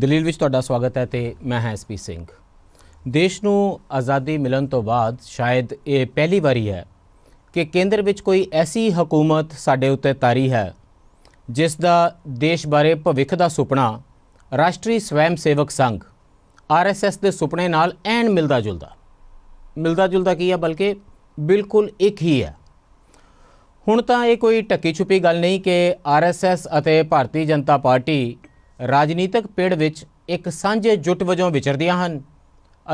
ਦਲੀਲ ਵਿੱਚ ਤੁਹਾਡਾ ਸਵਾਗਤ ਹੈ ਤੇ ਮੈਂ ਹਾਂ ਐਸਪੀ ਸਿੰਘ ਦੇਸ਼ ਨੂੰ ਆਜ਼ਾਦੀ ਮਿਲਣ ਤੋਂ ਬਾਅਦ ਸ਼ਾਇਦ ਇਹ ਪਹਿਲੀ ਵਾਰੀ ਹੈ ਕਿ ਕੇਂਦਰ ਵਿੱਚ ਕੋਈ ਐਸੀ ਹਕੂਮਤ ਸਾਡੇ ਉੱਤੇ ਤਾਰੀ ਹੈ ਜਿਸ ਦਾ ਦੇਸ਼ ਬਾਰੇ ਭਵਿੱਖ ਦਾ ਸੁਪਨਾ ਰਾਸ਼ਟਰੀ ਸਵੈਮ ਸੇਵਕ ਸੰਘ ਆਰਐਸਐਸ ਦੇ ਸੁਪਨੇ ਨਾਲ ਐਨ ਮਿਲਦਾ ਜੁਲਦਾ ਮਿਲਦਾ ਜੁਲਦਾ ਕੀ ਹੈ ਬਲਕਿ ਬਿਲਕੁਲ ਇੱਕ ਹੀ ਹੈ ਹੁਣ ਤਾਂ ਇਹ ਕੋਈ ਟੱਕੀ ਛੁਪੀ ਗੱਲ ਨਹੀਂ ਕਿ ਆਰਐਸਐਸ ਅਤੇ ਭਾਰਤੀ ਜਨਤਾ ਪਾਰਟੀ ਰਾਜਨੀਤਿਕ ਪੇੜ ਵਿੱਚ ਇੱਕ ਸਾਂਝੇ ਜੁੱਟ ਵਜੋਂ ਵਿਚਰਦੀਆਂ ਹਨ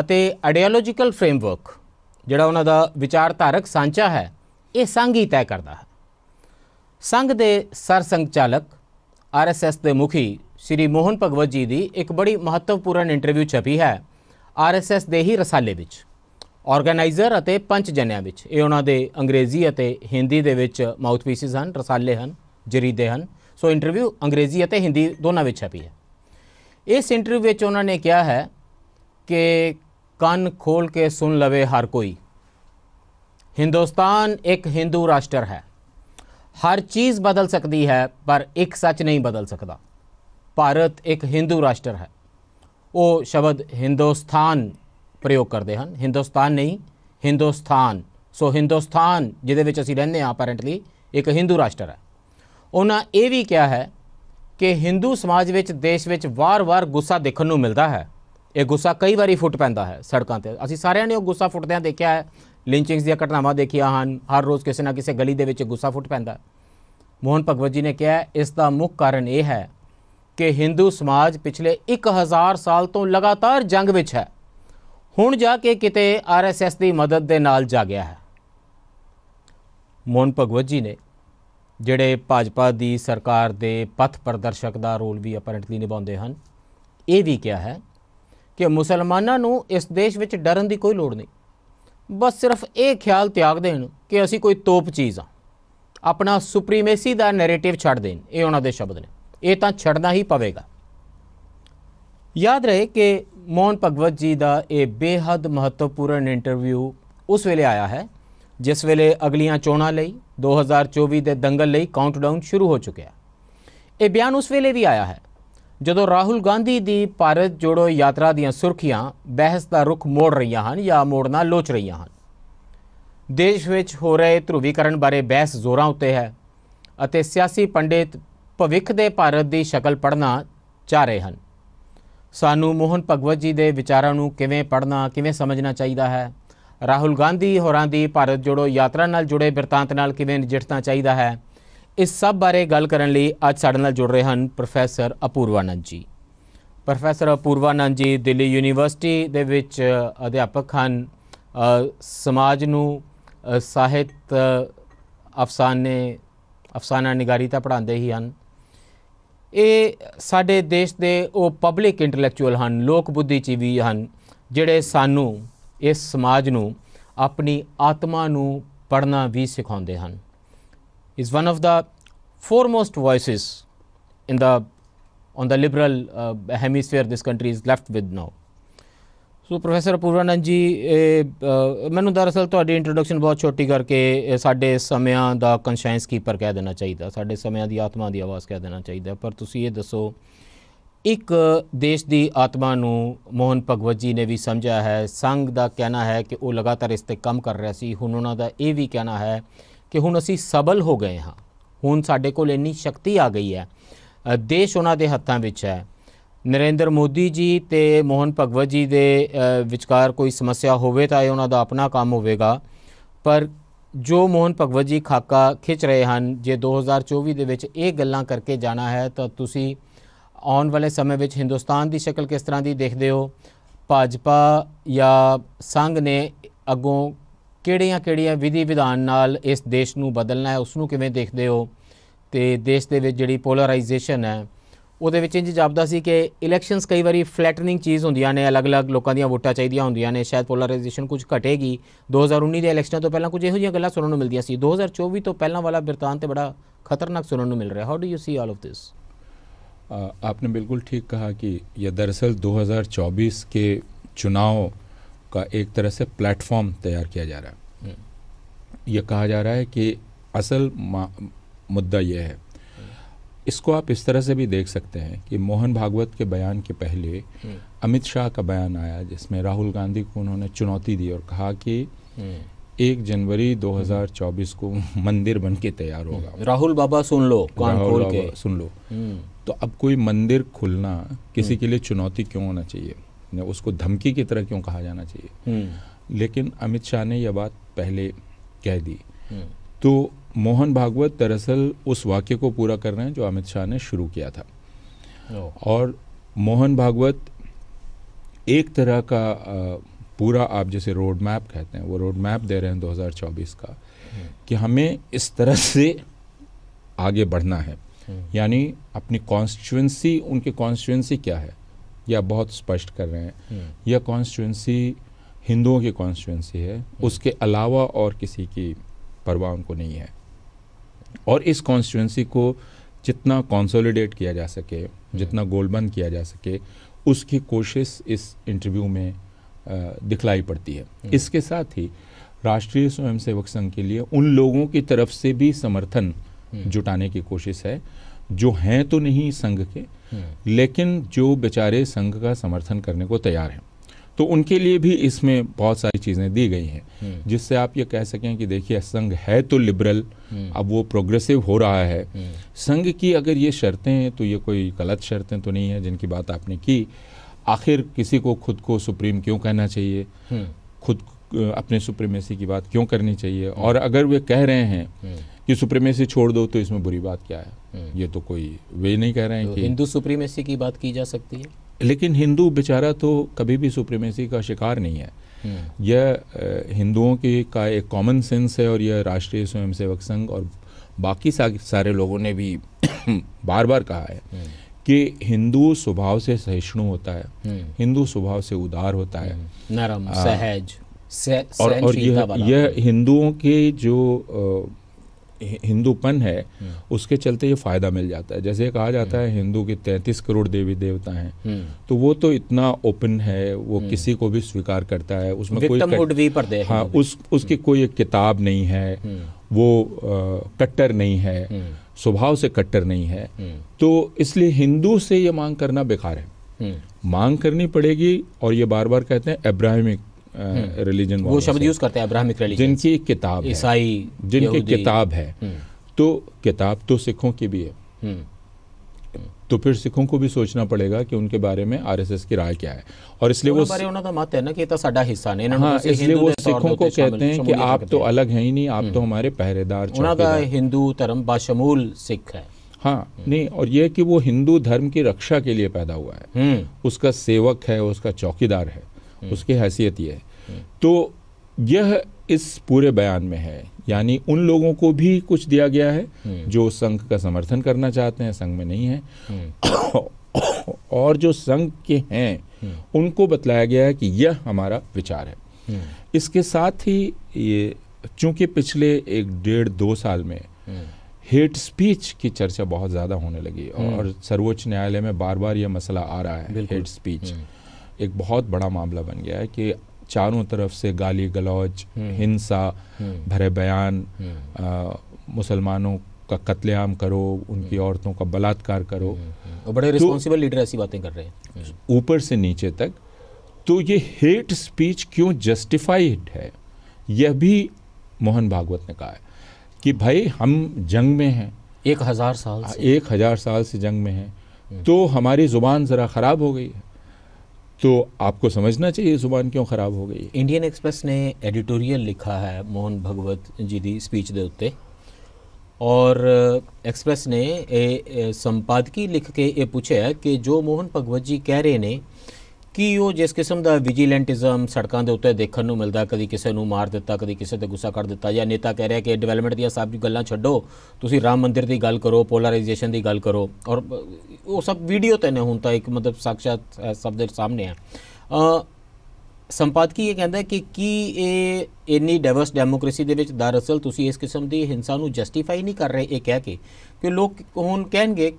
ਅਤੇ ਆਈਡੀਓਲੋਜੀਕਲ ਫਰੇਮਵਰਕ ਜਿਹੜਾ ਉਹਨਾਂ ਦਾ ਵਿਚਾਰਧਾਰਕ ਸਾਂਚਾ ਹੈ ਇਹ ਸੰਘ ਹੀ ਤੈਅ ਕਰਦਾ ਹੈ ਸੰਘ ਦੇ ਸਰਸੰਚਾਲਕ ਆਰਐਸਐਸ ਦੇ ਮੁਖੀ ਸ੍ਰੀ ਮੋਹਨ ਭਗਵਤ ਜੀ ਦੀ ਇੱਕ ਬੜੀ ਮਹੱਤਵਪੂਰਨ ਇੰਟਰਵਿਊ ਛਪੀ ਹੈ ਆਰਐਸਐਸ ਦੇ ਹੀ ਰਸਾਲੇ ਵਿੱਚ ਆਰਗੇਨਾਈਜ਼ਰ ਅਤੇ ਪੰਜ ਜਨਿਆਂ ਵਿੱਚ ਇਹ ਉਹਨਾਂ ਦੇ ਅੰਗਰੇਜ਼ੀ ਅਤੇ ਹਿੰਦੀ ਦੇ ਵਿੱਚ ਮਾਊਥਪੀਸਿਸ ਹਨ ਰਸਾਲੇ ਹਨ ਜਰੀਦੇ ਹਨ ਸੋ ਇੰਟਰਵਿਊ ਅੰਗਰੇਜ਼ੀ ਅਤੇ ਹਿੰਦੀ ਦੋਨਾਂ ਵਿੱਚ ਛਪੀ ਹੈ ਇਸ ਇੰਟਰਵਿਊ ਵਿੱਚ ਉਹਨਾਂ ਨੇ ਕਿਹਾ ਹੈ ਕਿ ਕੰਨ ਖੋਲ ਕੇ ਸੁਣ ਲਵੇ ਹਰ ਕੋਈ ਹਿੰਦੁਸਤਾਨ ਇੱਕ ਹਿੰਦੂ ਰਾਸ਼ਟਰ ਹੈ ਹਰ ਚੀਜ਼ ਬਦਲ ਸਕਦੀ ਹੈ ਪਰ ਇੱਕ ਸੱਚ ਨਹੀਂ ਬਦਲ ਸਕਦਾ ਭਾਰਤ ਇੱਕ ਹਿੰਦੂ ਰਾਸ਼ਟਰ ਹੈ ਉਹ ਸ਼ਬਦ ਹਿੰਦੁਸਤਾਨ ਪ੍ਰਯੋਗ ਕਰਦੇ ਹਨ ਹਿੰਦੁਸਤਾਨ ਨਹੀਂ ਹਿੰਦੁਸਤਾਨ ਸੋ ਹਿੰਦੁਸਤਾਨ ਜਿਹਦੇ ਵਿੱਚ ਅਸੀਂ ਰਹਿੰਦੇ ਹਾਂ ਅਪਰੈਂਟਲੀ ਇੱਕ ਹਿੰਦੂ ਰਾਸ਼ਟਰ ਹੈ ਉਹਨਾਂ ਇਹ ਵੀ ਕਿਹਾ ਹੈ ਕਿ ਹਿੰਦੂ ਸਮਾਜ ਵਿੱਚ ਦੇਸ਼ ਵਿੱਚ ਵਾਰ-ਵਾਰ ਗੁੱਸਾ ਦੇਖਣ ਨੂੰ ਮਿਲਦਾ ਹੈ ਇਹ ਗੁੱਸਾ ਕਈ ਵਾਰੀ ਫੁੱਟ ਪੈਂਦਾ ਹੈ ਸੜਕਾਂ ਤੇ ਅਸੀਂ ਸਾਰਿਆਂ ਨੇ ਉਹ ਗੁੱਸਾ ਫੁੱਟਦਿਆਂ ਦੇਖਿਆ ਹੈ ਲਿੰਚਿੰਗਸ ਦੀਆਂ ਘਟਨਾਵਾਂ ਦੇਖੀਆਂ ਹਨ ਹਰ ਰੋਜ਼ ਕਿਸੇ ਨਾ ਕਿਸੇ ਗਲੀ ਦੇ ਵਿੱਚ ਗੁੱਸਾ ਫੁੱਟ ਪੈਂਦਾ ਮੋਹਨ ਭਗਵਤ ਜੀ ਨੇ ਕਿਹਾ ਇਸ ਦਾ ਮੁੱਖ ਕਾਰਨ ਇਹ ਹੈ ਕਿ ਹਿੰਦੂ ਸਮਾਜ ਪਿਛਲੇ 1000 ਸਾਲ ਤੋਂ ਲਗਾਤਾਰ ਜੰਗ ਵਿੱਚ ਹੈ ਹੁਣ ਜਾ ਕੇ ਕਿਤੇ ਆਰਐਸਐਸ ਦੀ ਮਦਦ ਦੇ ਨਾਲ ਜਾ ਗਿਆ ਹੈ ਮੋਹਨ ਭਗਵਤ ਜੀ ਨੇ ਜਿਹੜੇ ਭਾਜਪਾ ਦੀ ਸਰਕਾਰ ਦੇ ਪਥ ਪ੍ਰਦਰਸ਼ਕ ਦਾ ਰੋਲ ਵੀ ਅਪਰੈਂਟਲੀ ਨਿਭਾਉਂਦੇ ਹਨ ਇਹ ਵੀ ਕਿਹਾ ਹੈ ਕਿ ਮੁਸਲਮਾਨਾਂ ਨੂੰ ਇਸ ਦੇਸ਼ ਵਿੱਚ ਡਰਨ ਦੀ ਕੋਈ ਲੋੜ ਨਹੀਂ ਬਸ ਸਿਰਫ ਇਹ ਖਿਆਲ ਤਿਆਗ ਦੇਣ ਕਿ ਅਸੀਂ ਕੋਈ ਤੋਪ ਚੀਜ਼ ਆ ਆਪਣਾ ਸੁਪਰੀਮੇਸੀ ਦਾ ਨੈਰੇਟਿਵ ਛੱਡ ਦੇਣ ਇਹ ਉਹਨਾਂ ਦੇ ਸ਼ਬਦ ਨੇ ਇਹ ਤਾਂ ਛੱਡਣਾ ਹੀ ਪਵੇਗਾ ਯਾਦ ਰਹੇ ਕਿ ਮੋਹਨ ਭਗਵਤ ਜੀ ਦਾ ਇਹ ਬੇਹੱਦ ਮਹੱਤਵਪੂਰਨ ਇੰਟਰਵਿਊ ਉਸ ਵੇਲੇ ਆਇਆ ਹੈ ਜਿਸ ਵੇਲੇ ਅਗਲੀਆਂ ਚੋਣਾਂ ਲਈ 2024 ਦੇ ਦੰਗਲ ਲਈ ਕਾਊਂਟਡਾਊਨ ਸ਼ੁਰੂ ਹੋ ਚੁੱਕਿਆ ਇਹ ਬਿਆਨ ਉਸ ਵੇਲੇ ਵੀ ਆਇਆ ਹੈ ਜਦੋਂ ਰਾਹੁਲ ਗਾਂਧੀ ਦੀ ਭਾਰਤ ਜੋੜੋ ਯਾਤਰਾ ਦੀਆਂ ਸੁਰਖੀਆਂ ਬਹਿਸ ਦਾ ਰੁਖ ਮੋੜ ਰਹੀਆਂ ਹਨ ਜਾਂ ਮੋੜਨਾ ਲੋਚ ਰਹੀਆਂ ਹਨ ਦੇਸ਼ ਵਿੱਚ ਹੋ ਰਹੇ ਧਰੂਵੀਕਰਨ ਬਾਰੇ ਬਹਿਸ ਜ਼ੋਰਾਂ ਉੱਤੇ ਹੈ ਅਤੇ ਸਿਆਸੀ ਪੰਡਿਤ ਭਵਿੱਖ ਦੇ ਭਾਰਤ ਦੀ ਸ਼ਕਲ ਪੜਨਾ ਚਾਹ ਰਹੇ ਹਨ ਸਾਨੂੰ ਮੋਹਨ ਭਗਵਤ ਜੀ ਦੇ ਵਿਚਾਰਾਂ ਨੂੰ ਕਿਵੇਂ ਪੜਨਾ ਕਿਵੇਂ ਸਮਝਣਾ ਚਾਹੀਦਾ ਹੈ ਰਾਹੁਲ ਗਾਂਧੀ ਹੋਰਾਂ ਦੀ ਭਾਰਤ ਜੋੜੋ ਯਾਤਰਾ ਨਾਲ ਜੁੜੇ ਬਿਰਤਾਂਤ ਨਾਲ ਕਿਵੇਂ ਨਜਿੱਠਣਾ ਚਾਹੀਦਾ ਹੈ ਇਸ ਸਭ ਬਾਰੇ ਗੱਲ ਕਰਨ ਲਈ ਅੱਜ ਸਾਡੇ ਨਾਲ ਜੁੜ ਰਹੇ ਹਨ ਪ੍ਰੋਫੈਸਰ ਅਪੂਰਵਾਨੰਦ ਜੀ ਪ੍ਰੋਫੈਸਰ ਅਪੂਰਵਾਨੰਦ ਜੀ ਦਿੱਲੀ ਯੂਨੀਵਰਸਿਟੀ ਦੇ ਵਿੱਚ ਅਧਿਆਪਕ ਹਨ ਸਮਾਜ ਨੂੰ ਸਾਹਿਤ ਅਫਸਾਨੇ ਅਫਸਾਨਾ ਨਿਗਾਰੀਤਾ ਪੜ੍ਹਾਉਂਦੇ ਹੀ ਹਨ ਇਹ ਸਾਡੇ ਦੇਸ਼ ਦੇ ਉਹ ਪਬਲਿਕ ਇੰਟੈਲੈਕਚੁਅਲ ਹਨ ਲੋਕ ਬੁੱਧੀ ਵੀ ਹਨ ਜਿਹੜੇ ਸਾਨੂੰ ਇਸ ਸਮਾਜ ਨੂੰ ਆਪਣੀ ਆਤਮਾ ਨੂੰ ਪੜਨਾ ਵੀ ਸਿਖਾਉਂਦੇ ਹਨ ਇਸ one of the foremost voices in the on the liberal hemisphere this country is left with now so professor Purnanand ji ਮੈਨੂੰ ਦਰਅਸਲ ਤੁਹਾਡੀ ਇੰਟਰੋਡਕਸ਼ਨ ਬਹੁਤ ਛੋਟੀ ਕਰਕੇ ਸਾਡੇ ਸਮਿਆਂ ਦਾ ਕੰਸ਼ੈਂਸ ਕੀਪਰ ਕਹਿ ਦੇਣਾ ਚਾਹੀਦਾ ਸਾਡੇ ਸਮਿਆਂ ਦੀ ਆਤਮਾ ਦੀ ਆਵਾਜ਼ ਕਹਿ ਦੇਣਾ ਚਾਹੀਦਾ ਪਰ ਤੁਸੀਂ ਇਹ ਦੱਸੋ ਇੱਕ ਦੇਸ਼ ਦੀ ਆਤਮਾ ਨੂੰ ਮੋਹਨ ਭਗਵਤ ਜੀ ਨੇ ਵੀ ਸਮਝਿਆ ਹੈ ਸੰਘ ਦਾ ਕਹਿਣਾ ਹੈ ਕਿ ਉਹ ਲਗਾਤਾਰ ਇਸ ਤੇ ਕੰਮ ਕਰ ਰਿਹਾ ਸੀ ਹੁਣ ਉਹਨਾਂ ਦਾ ਇਹ ਵੀ ਕਹਿਣਾ ਹੈ ਕਿ ਹੁਣ ਅਸੀਂ ਸਬਲ ਹੋ ਗਏ ਹਾਂ ਹੁਣ ਸਾਡੇ ਕੋਲ ਇੰਨੀ ਸ਼ਕਤੀ ਆ ਗਈ ਹੈ ਦੇਸ਼ ਉਹਨਾਂ ਦੇ ਹੱਥਾਂ ਵਿੱਚ ਹੈ ਨਰਿੰਦਰ ਮੋਦੀ ਜੀ ਤੇ ਮੋਹਨ ਭਗਵਤ ਜੀ ਦੇ ਵਿਚਕਾਰ ਕੋਈ ਸਮੱਸਿਆ ਹੋਵੇ ਤਾਂ ਇਹ ਉਹਨਾਂ ਦਾ ਆਪਣਾ ਕੰਮ ਹੋਵੇਗਾ ਪਰ ਜੋ ਮੋਹਨ ਭਗਵਤ ਜੀ ਖਾਕਾ ਖਿੱਚ ਰਹੇ ਹਨ ਜੇ 2024 ਦੇ ਵਿੱਚ ਇਹ ਗੱਲਾਂ ਕਰਕੇ ਜਾਣਾ ਹੈ ਤਾਂ ਤੁਸੀਂ ਆਉਣ ਵਾਲੇ ਸਮੇਂ ਵਿੱਚ ਹਿੰਦੁਸਤਾਨ ਦੀ ਸ਼ਕਲ ਕਿਸ ਤਰ੍ਹਾਂ ਦੀ ਦੇਖਦੇ ਹੋ ਭਾਜਪਾ ਜਾਂ ਸੰਘ ਨੇ ਅੱਗੋਂ ਕਿਹੜੀਆਂ-ਕਿਹੜੀਆਂ ਵਿਧੀ ਵਿਧਾਨ ਨਾਲ ਇਸ ਦੇਸ਼ ਨੂੰ ਬਦਲਣਾ ਹੈ ਉਸ ਨੂੰ ਕਿਵੇਂ ਦੇਖਦੇ ਹੋ ਤੇ ਦੇਸ਼ ਦੇ ਵਿੱਚ ਜਿਹੜੀ ਪੋਲਰਾਈਜੇਸ਼ਨ ਹੈ ਉਹਦੇ ਵਿੱਚ ਇੰਜ ਜਾਪਦਾ ਸੀ ਕਿ ਇਲੈਕਸ਼ਨਸ ਕਈ ਵਾਰੀ ਫਲੈਟਨਿੰਗ ਚੀਜ਼ ਹੁੰਦੀਆਂ ਨੇ ਅਲੱਗ-ਅਲੱਗ ਲੋਕਾਂ ਦੀਆਂ ਵੋਟਾਂ ਚਾਹੀਦੀਆਂ ਹੁੰਦੀਆਂ ਨੇ ਸ਼ਾਇਦ ਪੋਲਰਾਈਜੇਸ਼ਨ ਕੁਝ ਘਟੇਗੀ 2019 ਦੇ ਇਲੈਕਸ਼ਨਾਂ ਤੋਂ ਪਹਿਲਾਂ ਕੁਝ ਇਹੋ ਜਿਹੀਆਂ ਗੱਲਾਂ ਸੁਣਨ ਨੂੰ ਮਿਲਦੀਆਂ ਸੀ 2024 ਤੋਂ ਪਹਿਲਾਂ ਵਾਲਾ ਬਿਰਤਾਂਤ ਤੇ ਬੜਾ ਖਤਰਨਾਕ ਸੁਣਨ ਨੂੰ ਮਿਲ ਰਿਹਾ how do you see all of this आपने बिल्कुल ठीक कहा कि यह दरअसल 2024 के चुनाव का एक तरह से प्लेटफॉर्म तैयार किया जा रहा है हम्म। यह कहा जा रहा है कि असल मुद्दा यह है हम्म। इसको आप इस तरह से भी देख सकते हैं कि मोहन भागवत के बयान के पहले हम्म। अमित शाह का बयान आया जिसमें राहुल गांधी को उन्होंने चुनौती दी और कहा कि एक जनवरी 2024 को मंदिर बन के तैयार हम्म। होगा राहुल बाबा सुन लो कान खोल के सुन लो हम्म। तो अब कोई मंदिर खुलना किसी हम्म। के लिए चुनौती क्यों होना चाहिए उसको धमकी की तरह क्यों कहा जाना चाहिए लेकिन अमित शाह ने यह बात पहले कह दी तो मोहन भागवत दरअसल उस वाक्य को पूरा कर रहे हैं जो अमित शाह ने शुरू किया था और मोहन भागवत एक तरह का आ, पूरा आप जैसे रोड मैप कहते हैं वो रोड मैप दे रहे हैं 2024 का हम्म। कि हमें इस तरह से आगे बढ़ना है हम्म। यानी अपनी कॉन्स्टिट्यूंसी उनकी कॉन्स्टिट्यूंसी क्या है या बहुत स्पष्ट कर रहे हैं हम्म। यह कॉन्स्टिट्यूंसी हिंदुओं की कॉन्स्टिट्यूंसी है उसके अलावा और किसी की परवाह उनको नहीं है और इस कॉन्स्टिट्यूंसी को जितना कॉन्सोलिडेट किया जा सके जितना गोलबंद किया जा सके उसकी कोशिश इस इंटरव्यू में दिखलाई पड़ती है इसके साथ ही राष्ट्रीय स्वयंसेवक संघ के लिए उन लोगों की तरफ से भी समर्थन हम्म। जुटाने की कोशिश है जो हैं तो नहीं संघ के हम्म। लेकिन जो बेचारे संघ का समर्थन करने को तैयार हैं तो उनके लिए भी इसमें बहुत सारी चीज़ें दी गई हैं हम्म। जिससे आप ये कह सकें कि देखिए संघ है तो लिबरल अब वो प्रोग्रेसिव हो रहा है संघ की अगर ये शर्तें हैं तो ये कोई गलत शर्तें तो नहीं है जिनकी बात आपने की आखिर किसी को खुद को सुप्रीम क्यों कहना चाहिए हम्म। खुद अपने सुप्रीमेसी की बात क्यों करनी चाहिए और अगर वे कह रहे हैं हम्म। कि सुप्रीमेसी छोड़ दो तो इसमें बुरी बात क्या है हम्म। ये तो कोई वे नहीं कह रहे हैं तो कि हिंदू सुप्रीमेसी की बात की जा सकती है लेकिन हिंदू बेचारा तो कभी भी सुप्रीमेसी का शिकार नहीं है यह हिंदुओं की का एक कॉमन सेंस है और यह राष्ट्रीय स्वयंसेवक संघ और बाकी सारे लोगों ने भी बार बार कहा है कि हिंदू स्वभाव से सहिष्णु होता है हम्म। हिंदू स्वभाव से उदार होता है हम्म। नरम सहज से, और, और यह यह हम्म। हिंदुओं के जो हिंदूपन है उसके चलते ये फ़ायदा मिल जाता है जैसे कहा जाता है हिंदू के तैतीस करोड़ देवी देवता हैं तो वो तो इतना ओपन है वो किसी को भी स्वीकार करता है उसमें कोई कर, हाँ उस उसकी कोई एक किताब नहीं है वो कट्टर नहीं है स्वभाव से कट्टर नहीं है हम्म। तो इसलिए हिंदू से ये मांग करना बेकार है हम्म। मांग करनी पड़ेगी और ये बार बार कहते हैं अब्राहमिक हम्म। रिलीजन वो शब्द यूज करते हैं रिलीजन जिनकी किताब ईसाई जिनकी किताब है तो किताब तो सिखों की भी है तो फिर सिखों को भी सोचना पड़ेगा कि उनके बारे में आरएसएस की राय क्या है और इसलिए वो ਬਾਰੇ ਉਹਨਾਂ ਦਾ ਮਤ ਹੈ ਨਾ ਕਿ ਇਹ इसलिए वो सिखों को कहते हैं कि आप तो अलग है ही नहीं आप तो हम्म। हमारे पहरेदार हिंदू धर्म बाशमूल सिख है हाँ हम्म। नहीं और यह कि वो हिंदू धर्म की रक्षा के लिए पैदा हुआ है हम्म। उसका सेवक है उसका चौकीदार है उसकी हैसियत यह है तो यह इस पूरे बयान में है यानी उन लोगों को भी कुछ दिया गया है हम्म। जो संघ का समर्थन करना चाहते हैं संघ में नहीं है हम्म। और जो संघ के हैं हम्म। उनको बतलाया गया है कि यह हमारा विचार है इसके साथ ही ये चूंकि पिछले एक डेढ़ दो साल में हेट स्पीच की चर्चा बहुत ज़्यादा होने लगी और सर्वोच्च न्यायालय में बार बार यह मसला आ रहा है हेट स्पीच एक बहुत बड़ा मामला बन गया है कि चारों तरफ से गाली गलौज हम्म। हिंसा हम्म। भरे बयान हम्म। मुसलमानों का कत्लेआम करो उनकी औरतों का बलात्कार करो और बड़े रिस्पॉन्सिबल तो- लीडर ऐसी बातें कर रहे हैं ऊपर से नीचे तक तो ये हेट स्पीच क्यों जस्टिफाइड है यह भी मोहन भागवत ने कहा है कि भाई हम जंग में हैं एक हज़ार साल से। एक हज़ार साल से जंग में हैं तो हमारी ज़ुबान ज़रा ख़राब हो गई है तो आपको समझना चाहिए ज़ुबान क्यों ख़राब हो गई इंडियन एक्सप्रेस ने एडिटोरियल लिखा है मोहन भगवत जी की स्पीच के उत्ते और एक्सप्रेस ने संपादकी लिख के ये पूछे है कि जो मोहन भगवत जी कह रहे हैं ਕੀ ਉਹ ਜਿਸ ਕਿਸਮ ਦਾ ਵਿਜੀਲੈਂਟਿਜ਼ਮ ਸੜਕਾਂ ਦੇ ਉੱਤੇ ਦੇਖਣ ਨੂੰ ਮਿਲਦਾ ਕਦੀ ਕਿਸੇ ਨੂੰ ਮਾਰ ਦਿੱਤਾ ਕਦੀ ਕਿਸੇ ਤੇ ਗੁੱਸਾ ਕਰ ਦਿੱਤਾ ਜਾਂ ਨੇਤਾ ਕਹਿ ਰਿਹਾ ਕਿ ਡਿਵੈਲਪਮੈਂਟ ਦੀਆਂ ਸਭ ਗੱਲਾਂ ਛੱਡੋ ਤੁਸੀਂ ਰਾਮ ਮੰਦਿਰ ਦੀ ਗੱਲ ਕਰੋ ਪੋਲਰਾਈਜੇਸ਼ਨ ਦੀ ਗੱਲ ਕਰੋ ਔਰ ਉਹ ਸਭ ਵੀਡੀਓ ਤੇ ਨੇ ਹੁਣ ਤਾਂ ਇੱਕ ਮਤਲਬ ਸਾਖਸ਼ਾਤ ਸਭ ਦੇ ਸਾਹਮਣੇ ਆ ਸੰਪਾਦਕੀ ਇਹ ਕਹਿੰਦਾ ਕਿ ਕੀ ਇਹ ਇੰਨੀ ਡਾਈਵਰਸ ਡੈਮੋਕ੍ਰੇਸੀ ਦੇ ਵਿੱਚ ਦਰਅਸਲ ਤੁਸੀਂ ਇਸ ਕਿਸਮ ਦੀ ਹਿੰਸਾ ਨੂੰ ਜਸਟੀਫਾਈ ਨਹੀਂ ਕਰ ਰਹੇ ਇਹ ਕਹਿ ਕੇ ਕਿ ਲੋਕ ਹੁਣ ਕਹਿਣਗੇ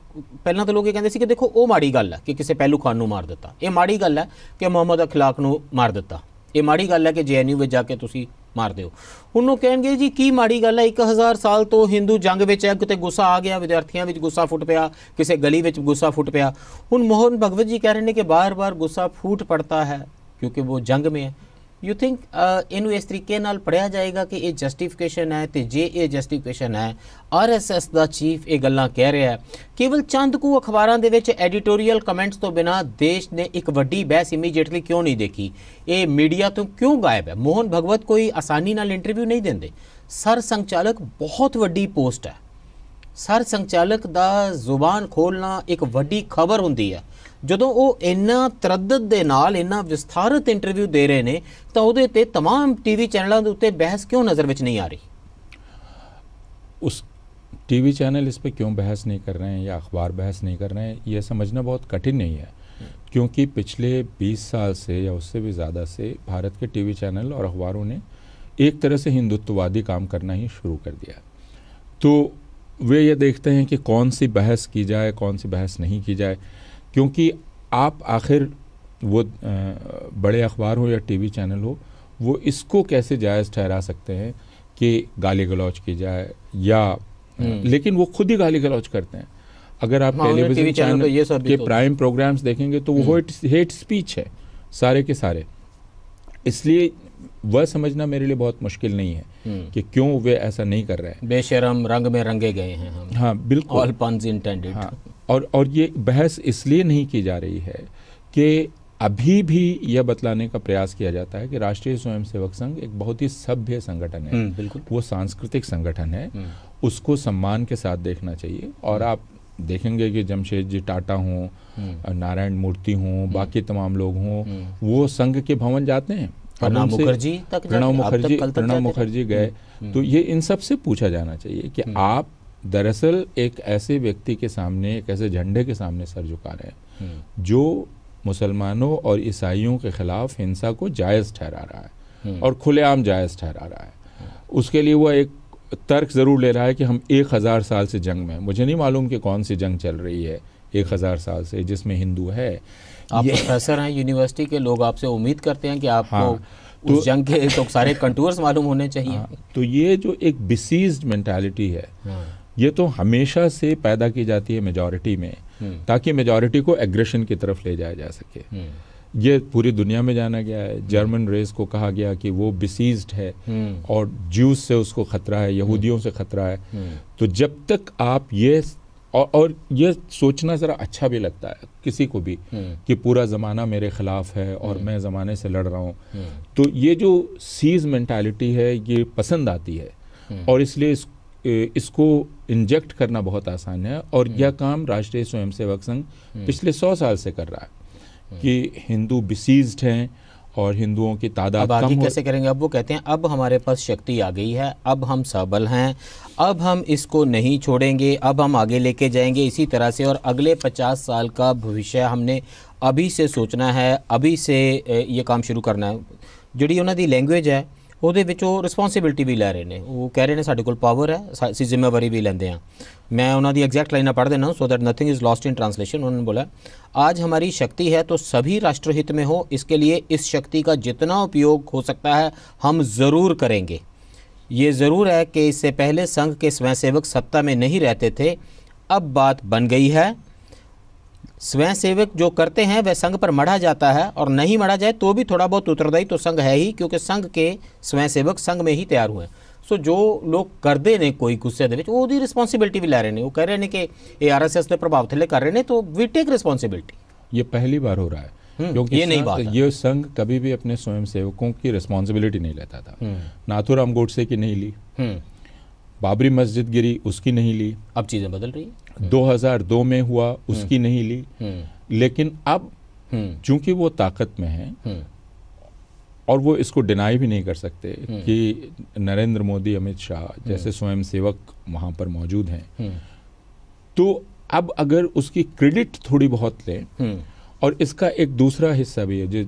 ਪਹਿਲਾਂ ਤਾਂ ਲੋਕ ਇਹ ਕਹਿੰਦੇ ਸੀ ਕਿ ਦੇਖੋ ਉਹ ਮਾੜੀ ਗੱਲ ਹੈ ਕਿ ਕਿਸੇ ਪਹਿਲੂ ਖਾਨ ਨੂੰ ਮਾਰ ਦਿੱਤਾ ਇਹ ਮਾੜੀ ਗੱਲ ਹੈ ਕਿ ਮੁਹੰਮਦ ਅਖਲਾਕ ਨੂੰ ਮਾਰ ਦਿੱਤਾ ਇਹ ਮਾੜੀ ਗੱਲ ਹੈ ਕਿ ਜੇਐਨਯੂ ਵਿੱਚ ਜਾ ਕੇ ਤੁਸੀਂ ਮਾਰ ਦਿਓ ਹੁਣ ਉਹ ਕਹਿਣਗੇ ਜੀ ਕੀ ਮਾੜੀ ਗੱਲ ਹੈ 1000 ਸਾਲ ਤੋਂ ਹਿੰਦੂ ਜੰਗ ਵਿੱਚ ਹੈ ਕਿਤੇ ਗੁੱਸਾ ਆ ਗਿਆ ਵਿਦਿਆਰਥੀਆਂ ਵਿੱਚ ਗੁੱਸਾ ਫੁੱਟ ਪਿਆ ਕਿਸੇ ਗਲੀ ਵਿੱਚ ਗੁੱਸਾ ਫੁੱਟ ਪਿਆ ਹੁਣ ਮੋਹਨ ਭਗਵਤ ਜੀ ਕਹਿ ਰਹੇ ਨੇ ਕਿ ਬਾਰ-ਬਾਰ ਗੁੱਸਾ ਫੂਟ ਪੜਤਾ ਹੈ ਕਿਉਂਕਿ ਉਹ ਜੰਗ ਮੇ ਹੈ ਯੂ ਥਿੰਕ ਇਹਨੂੰ ਇਸ ਤਰੀਕੇ ਨਾਲ ਪੜਿਆ ਜਾਏਗਾ ਕਿ ਇਹ ਜਸਟੀਫਿਕੇਸ਼ਨ ਹੈ ਤੇ ਜੇ ਇਹ ਜਸਟੀਫਿਕੇਸ਼ਨ ਹੈ ਆਰਐਸਐਸ ਦਾ ਚੀਫ ਇਹ ਗੱਲਾਂ ਕਹਿ ਰਿਹਾ ਹੈ ਕੇਵਲ ਚੰਦ ਕੁ ਅਖਬਾਰਾਂ ਦੇ ਵਿੱਚ ਐਡੀਟੋਰੀਅਲ ਕਮੈਂਟਸ ਤੋਂ ਬਿਨਾ ਦੇਸ਼ ਨੇ ਇੱਕ ਵੱਡੀ ਬਹਿਸ ਇਮੀਡੀਏਟਲੀ ਕਿਉਂ ਨਹੀਂ ਦੇਖੀ ਇਹ ਮੀਡੀਆ ਤੋਂ ਕਿਉਂ ਗਾਇਬ ਹੈ ਮੋਹਨ ਭਗਵਤ ਕੋਈ ਆਸਾਨੀ ਨਾਲ ਇੰਟਰਵਿਊ ਨਹੀਂ ਦਿੰਦੇ ਸਰ ਸੰਚਾਲਕ ਬਹੁਤ ਵੱਡੀ ਪੋਸਟ ਹੈ ਸਰ ਸੰਚਾਲਕ ਦਾ ਜ਼ੁਬਾਨ ਖੋਲਣਾ ਇੱਕ ਵੱਡੀ ਖਬਰ ਹੁੰਦੀ ਹੈ जो ਉਹ ਇੰਨਾ ਤਰੱਦਦ ਦੇ ਨਾਲ ਇੰਨਾ ਵਿਸਥਾਰਤ ਇੰਟਰਵਿਊ ਦੇ ਰਹੇ ਨੇ ਤਾਂ तमाम ਟੀਵੀ चैनलों के उत्ते बहस क्यों नज़र में नहीं आ रही उस टीवी चैनल इस पर क्यों बहस नहीं कर रहे हैं या अखबार बहस नहीं कर रहे हैं यह समझना बहुत कठिन नहीं है क्योंकि पिछले 20 साल से या उससे भी ज़्यादा से भारत के टीवी चैनल और अखबारों ने एक तरह से हिंदुत्ववादी काम करना ही शुरू कर दिया तो वे ये देखते हैं कि कौन सी बहस की जाए कौन सी बहस नहीं की जाए क्योंकि आप आखिर वो बड़े अखबार हो या टीवी चैनल हो वो इसको कैसे जायज़ ठहरा सकते हैं कि गाली गलौज की जाए या हम्म। लेकिन वो खुद ही गाली गलौज करते हैं अगर आप हाँ, टेलीविजन चैनल तो के प्राइम प्रोग्राम्स देखेंगे तो वो हेट हम्म। स्पीच है सारे के सारे इसलिए वह समझना मेरे लिए बहुत मुश्किल नहीं है हम्म। कि क्यों वे ऐसा नहीं कर रहे हैं बेशरम रंग में रंगे गए हैं हम हाँ बिल्कुल ऑल इंटेंडेड हाँ और और ये बहस इसलिए नहीं की जा रही है कि अभी भी यह बतलाने का प्रयास किया जाता है कि राष्ट्रीय स्वयंसेवक संघ एक बहुत ही सभ्य संगठन है हम्म, बिल्कुल वो सांस्कृतिक संगठन है हम्म। उसको सम्मान के साथ देखना चाहिए और हम्म। आप देखेंगे कि जमशेद जी टाटा हों नारायण मूर्ति हों बाकी तमाम लोग हों वो संघ के भवन जाते हैं प्रणब मुखर्जी प्रणब मुखर्जी प्रणव मुखर्जी गए तो ये इन सब से पूछा जाना चाहिए कि आप दरअसल एक ऐसे व्यक्ति के सामने एक ऐसे झंडे के सामने सर झुका रहे हैं हम्म। जो मुसलमानों और ईसाइयों के खिलाफ हिंसा को जायज़ ठहरा रहा है हम्म। और खुलेआम जायज़ ठहरा रहा है हम्म। उसके लिए वह एक तर्क ज़रूर ले रहा है कि हम एक हज़ार साल से जंग में मुझे नहीं मालूम कि कौन सी जंग चल रही है एक हज़ार साल से जिसमें हिंदू है आप प्रोफेसर हैं यूनिवर्सिटी के लोग आपसे उम्मीद करते हैं कि आप हाँ, तो, उस जंग के तो सारे कंटूर्स मालूम होने चाहिए हाँ, तो ये जो एक बिसीज मेंटालिटी है हाँ, ये तो हमेशा से पैदा की जाती है मेजॉरिटी में हम्म। ताकि मेजॉरिटी को एग्रेशन की तरफ ले जाया जा सके हम्म। ये पूरी दुनिया में जाना गया है जर्मन हम्म। रेस को कहा गया कि वो बिसीज्ड है और जूस से उसको खतरा है यहूदियों से खतरा है तो जब तक आप ये और, और ये सोचना ज़रा अच्छा भी लगता है किसी को भी कि पूरा ज़माना मेरे ख़िलाफ़ है और मैं ज़माने से लड़ रहा हूँ तो ये जो सीज मैंटालिटी है ये पसंद आती है और इसलिए इस इसको इंजेक्ट करना बहुत आसान है और हम्म। यह काम राष्ट्रीय स्वयंसेवक संघ हम्म। पिछले सौ साल से कर रहा है हम्म। कि हिंदू बिसीज्ड हैं और हिंदुओं की तादाद कम कैसे करेंगे अब वो कहते हैं अब हमारे पास शक्ति आ गई है अब हम सबल हैं अब हम इसको नहीं छोड़ेंगे अब हम आगे लेके जाएंगे इसी तरह से और अगले पचास साल का भविष्य हमने अभी से सोचना है अभी से ये काम शुरू करना है जोड़ी उन्होंने लैंग्वेज है वो ਵਿੱਚ भी लै रहे हैं वो कह रहे हैं साढ़े को पावर है ਪਾਵਰ जिम्मेवारी भी लेंगे मैं उन्होंने एग्जैक्ट लाइना पढ़ देना so that nothing is lost in translation उन्होंने बोला आज हमारी शक्ति है तो सभी राष्ट्रहित में हो इसके लिए इस शक्ति का जितना उपयोग हो सकता है हम ज़रूर करेंगे ये ज़रूर है कि इससे पहले संघ के स्वयंसेवक सत्ता में नहीं रहते थे अब बात बन गई है स्वयंसेवक जो करते हैं वह संघ पर मढ़ा जाता है और नहीं मढ़ा जाए तो भी थोड़ा बहुत उत्तरदायी तो संघ है ही क्योंकि संघ के स्वयंसेवक संघ में ही तैयार हुए ਸੋ ਜੋ ਲੋਕ ਕਰਦੇ ਨੇ ਕੋਈ ਗੁੱਸੇ भी रिस्पॉन्सिबिलिटी भी ਰਿਸਪੌਂਸਿਬਿਲਟੀ रहे हैं वो कह रहे हैं कि ਨੇ आर एस एस ने प्रभाव ਥੱਲੇ कर रहे हैं तो वी टेक रिस्पॉन्सिबिलिटी ये पहली बार हो रहा है हम्म, क्योंकि ये नहीं बात ये संघ कभी भी अपने स्वयं सेवकों की रिस्पॉन्सिबिलिटी नहीं लेता था हम्म। नाथुराम गोडसे की नहीं ली हम्म। बाबरी मस्जिद गिरी उसकी नहीं ली अब चीज़ें बदल रही हजार 2002 में हुआ उसकी हम्म। नहीं ली हम्म। लेकिन अब हम्म। चूंकि वो ताकत में है और वो इसको डिनाई भी नहीं कर सकते कि नरेंद्र मोदी अमित शाह जैसे स्वयं सेवक वहां पर मौजूद हैं तो अब अगर उसकी क्रेडिट थोड़ी बहुत लें और इसका एक दूसरा हिस्सा भी है जो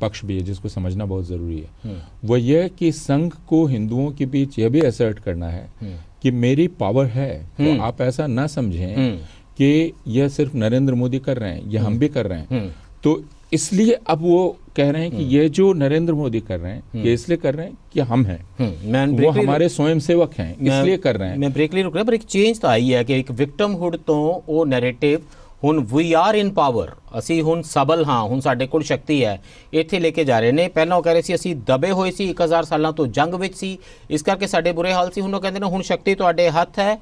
पक्ष भी है जिसको समझना बहुत ज़रूरी है हम्म। वो ये कि संघ को हिंदुओं के बीच यह भी असर्ट करना है हम्म। कि मेरी पावर है तो हम्म। आप ऐसा ना समझें कि यह सिर्फ नरेंद्र मोदी कर रहे हैं यह हम भी कर रहे हैं तो इसलिए अब वो कह रहे हैं कि ये जो नरेंद्र मोदी कर रहे हैं ये इसलिए कर रहे हैं कि हम हैं वो हमारे स्वयं सेवक हैं इसलिए कर रहे हैं मैं ब्रेक ले रुक रहा पर एक चेंज तो आई है कि एक विक्टम तो वो नैरेटिव ਹੁਣ ਵੀ ਆਰ ਇਨ ਪਾਵਰ ਅਸੀਂ ਹੁਣ ਸਬਲ ਹਾਂ ਹੁਣ ਸਾਡੇ ਕੋਲ ਸ਼ਕਤੀ ਹੈ ਇੱਥੇ ਲੈ ਕੇ ਜਾ ਰਹੇ ਨੇ ਪਹਿਲਾਂ ਉਹ ਕਹ ਰਹੇ ਸੀ ਅਸੀਂ ਦਬੇ ਹੋਏ ਸੀ 1000 ਸਾਲਾਂ ਤੋਂ ਜੰਗ ਵਿੱਚ ਸੀ ਇਸ ਕਰਕੇ ਸਾਡੇ ਬੁਰੇ ਹਾਲ ਸੀ ਹੁਣ ਉਹ ਕਹਿੰਦੇ ਨੇ ਹੁਣ ਸ਼ਕਤੀ ਤੁਹਾਡੇ ਹੱਥ ਹੈ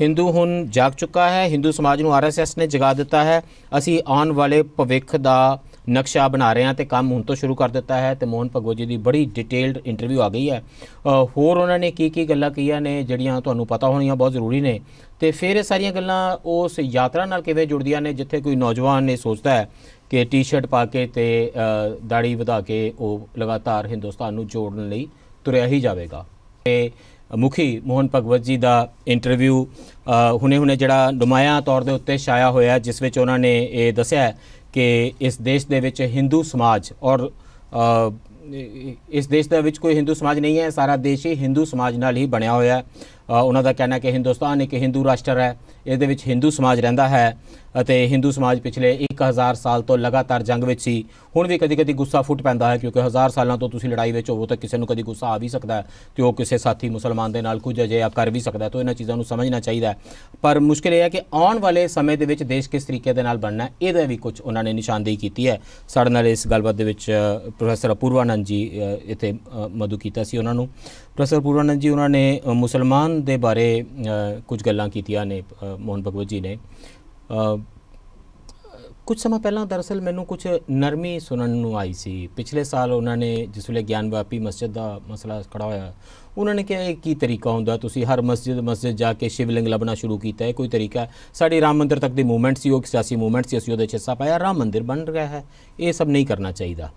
ਹਿੰਦੂ ਹੁਣ ਜਾਗ ਚੁੱਕਾ ਹੈ ਹਿੰਦੂ ਸਮਾਜ ਨੂੰ ਆਰਐਸਐਸ ਨੇ ਜਗਾ ਦਿੱਤਾ ਹੈ ਅਸੀਂ ਆਉਣ ਵਾਲੇ ਭਵਿੱਖ ਦਾ ਨਕਸ਼ਾ ਬਣਾ ਰਹੇ ਹਾਂ ਤੇ ਕੰਮ ਹੁਣ ਤੋਂ ਸ਼ੁਰੂ ਕਰ ਦਿੱਤਾ ਹੈ ਤੇ ਮੋਹਨ ਭਗੋ ਜੀ ਦੀ ਬੜੀ ਡਿਟੇਲਡ ਇੰਟਰਵਿਊ ਆ ਗਈ ਹੈ ਹੋਰ ਉਹਨਾਂ ਨੇ ਕੀ ਕੀ ਗੱਲਾਂ ਕਹੀਆਂ ਨੇ ਜਿਹੜੀਆਂ ਤੁਹਾਨੂੰ ਪਤਾ ਹੋਣੀਆਂ ਬਹੁਤ ਜ਼ਰੂਰੀ ਨੇ ਤੇ ਫਿਰ ਇਹ ਸਾਰੀਆਂ ਗੱਲਾਂ ਉਸ ਯਾਤਰਾ ਨਾਲ ਕਿਵੇਂ ਜੁੜਦੀਆਂ ਨੇ ਜਿੱਥੇ ਕੋਈ ਨੌਜਵਾਨ ਨੇ ਸੋਚਦਾ ਹੈ ਕਿ ਟੀ-ਸ਼ਰਟ ਪਾ ਕੇ ਤੇ ਦਾੜੀ ਵਧਾ ਕੇ ਉਹ ਲਗਾਤਾਰ ਹਿੰਦੁਸਤਾਨ ਨੂੰ ਜੋੜਨ ਲਈ ਤੁਰਿਆ ਹੀ ਜਾਵੇਗਾ ਤੇ ਮੁਖੀ ਮੋਹਨ ਭਗਵਤ ਜੀ ਦਾ ਇੰਟਰਵਿਊ ਹੁਣੇ-ਹੁਣੇ ਜਿਹੜਾ ਨਮਾਇਆ ਤੌਰ ਦੇ ਉੱਤੇ ਛਾਇਆ ਹੋਇਆ ਜਿਸ ਵਿੱਚ ਉਹਨਾਂ ਨੇ ਇਹ ਦੱਸਿਆ ਕਿ ਇਸ ਦੇਸ਼ ਦੇ ਵਿੱਚ ਹਿੰਦੂ ਸਮਾਜ ਔਰ ਇਸ ਦੇਸ਼ ਦੇ ਵਿੱਚ ਕੋਈ ਹਿੰਦੂ ਸਮਾਜ ਨਹੀਂ ਹੈ ਸਾਰਾ ਦੇਸ਼ ਹੀ ਹਿੰਦੂ ਸਮਾਜ ਨਾਲ ਹੀ ਬਣਿਆ ਹੋਇਆ ਹੈ ਉਹਨਾਂ ਦਾ ਕਹਿਣਾ ਕਿ ਹਿੰਦੁਸਤਾਨ ਇੱਕ ਹਿੰਦੂ ਰਾਸ਼ਟਰ ਹੈ ਇਸ ਦੇ ਵਿੱਚ ਹਿੰਦੂ ਸਮਾਜ ਰਹਿੰਦਾ ਹੈ ਅਤੇ ਹਿੰਦੂ ਸਮਾਜ ਪਿਛਲੇ 1000 ਸਾਲ ਤੋਂ ਲਗਾਤਾਰ ਜੰਗ ਵਿੱਚ ਸੀ ਹੁਣ ਵੀ ਕਦੇ-ਕਦੇ ਗੁੱਸਾ ਫੁੱਟ ਪੈਂਦਾ ਹੈ ਕਿਉਂਕਿ 1000 ਸਾਲਾਂ ਤੋਂ ਤੁਸੀਂ ਲੜਾਈ ਵਿੱਚ ਹੋਵੋ ਤਾਂ ਕਿਸੇ ਨੂੰ ਕਦੀ ਗੁੱਸਾ ਆ ਵੀ ਸਕਦਾ ਹੈ ਤੇ ਉਹ ਕਿਸੇ ਸਾਥੀ ਮੁਸਲਮਾਨ ਦੇ ਨਾਲ ਕੁਝ ਆ ਕਰ ਵੀ ਸਕਦਾ ਤਾਂ ਇਹਨਾਂ ਚੀਜ਼ਾਂ ਨੂੰ ਸਮਝਣਾ ਚਾਹੀਦਾ ਪਰ ਮੁਸ਼ਕਲ ਇਹ ਹੈ ਕਿ ਆਉਣ ਵਾਲੇ ਸਮੇਂ ਦੇ ਵਿੱਚ ਦੇਸ਼ ਕਿਸ ਤਰੀਕੇ ਦੇ ਨਾਲ ਬਣਨਾ ਹੈ ਇਹਦਾ ਵੀ ਕੁਝ ਉਹਨਾਂ ਨੇ ਨਿਸ਼ਾਨਦੇਹੀ ਕੀਤੀ ਹੈ ਸਾਡੇ ਨਾਲ ਇਸ ਗੱਲਬਾਤ ਦੇ ਵਿੱਚ ਪ੍ਰੋਫੈਸਰ ਅਪੂਰਵਾਨੰਦ ਜੀ ਇੱਥੇ ਮਦੂ ਕੀਤਾ ਸੀ ਉਹਨਾਂ ਨੂੰ ਪ੍ਰੋਫੈਸਰ ਪੂਰਵਾਨੰਦ ਜੀ ਉਹਨਾਂ ਨੇ ਮੁਸਲਮਾਨ ਦੇ ਬਾਰੇ ਕੁਝ ਗੱਲਾਂ ਕੀਤੀਆਂ ਨੇ ਮੋਹਨ ਭਗਵਤ ਜੀ ਨੇ ਕੁਝ ਸਮਾਂ ਪਹਿਲਾਂ ਦਰਅਸਲ ਮੈਨੂੰ ਕੁਝ ਨਰਮੀ ਸੁਣਨ ਨੂੰ ਆਈ ਸੀ ਪਿਛਲੇ ਸਾਲ ਉਹਨਾਂ ਨੇ ਜਿਸ ਵੇਲੇ ਗਿਆਨਵਾਪੀ ਮਸਜਿਦ ਦਾ ਮਸਲਾ ਖੜਾ ਹੋਇਆ ਉਹਨਾਂ ਨੇ ਕਿਹਾ ਕੀ ਤਰੀਕਾ ਹੁੰਦਾ ਤੁਸੀਂ ਹਰ ਮਸਜਿਦ ਮਸਜਿਦ ਜਾ ਕੇ ਸ਼ਿਵਲਿੰਗ ਲਬਣਾ ਸ਼ੁਰੂ ਕੀਤਾ ਹੈ ਕੋਈ ਤਰੀਕਾ ਸਾਡੀ ਰਾਮ ਮੰਦਿਰ ਤੱਕ ਦੀ ਮੂਵਮੈਂਟ ਸੀ ਉਹ ਸਿਆਸੀ ਮੂਵਮੈਂਟ ਸੀ ਅਸੀਂ ਉਹਦੇ ਚ ਹਿੱਸਾ ਪਾਇਆ ਰਾਮ ਮੰਦਿਰ ਬਣ ਰਿਹਾ ਹੈ ਇਹ ਸਭ ਨਹੀਂ ਕਰਨਾ ਚਾਹੀਦਾ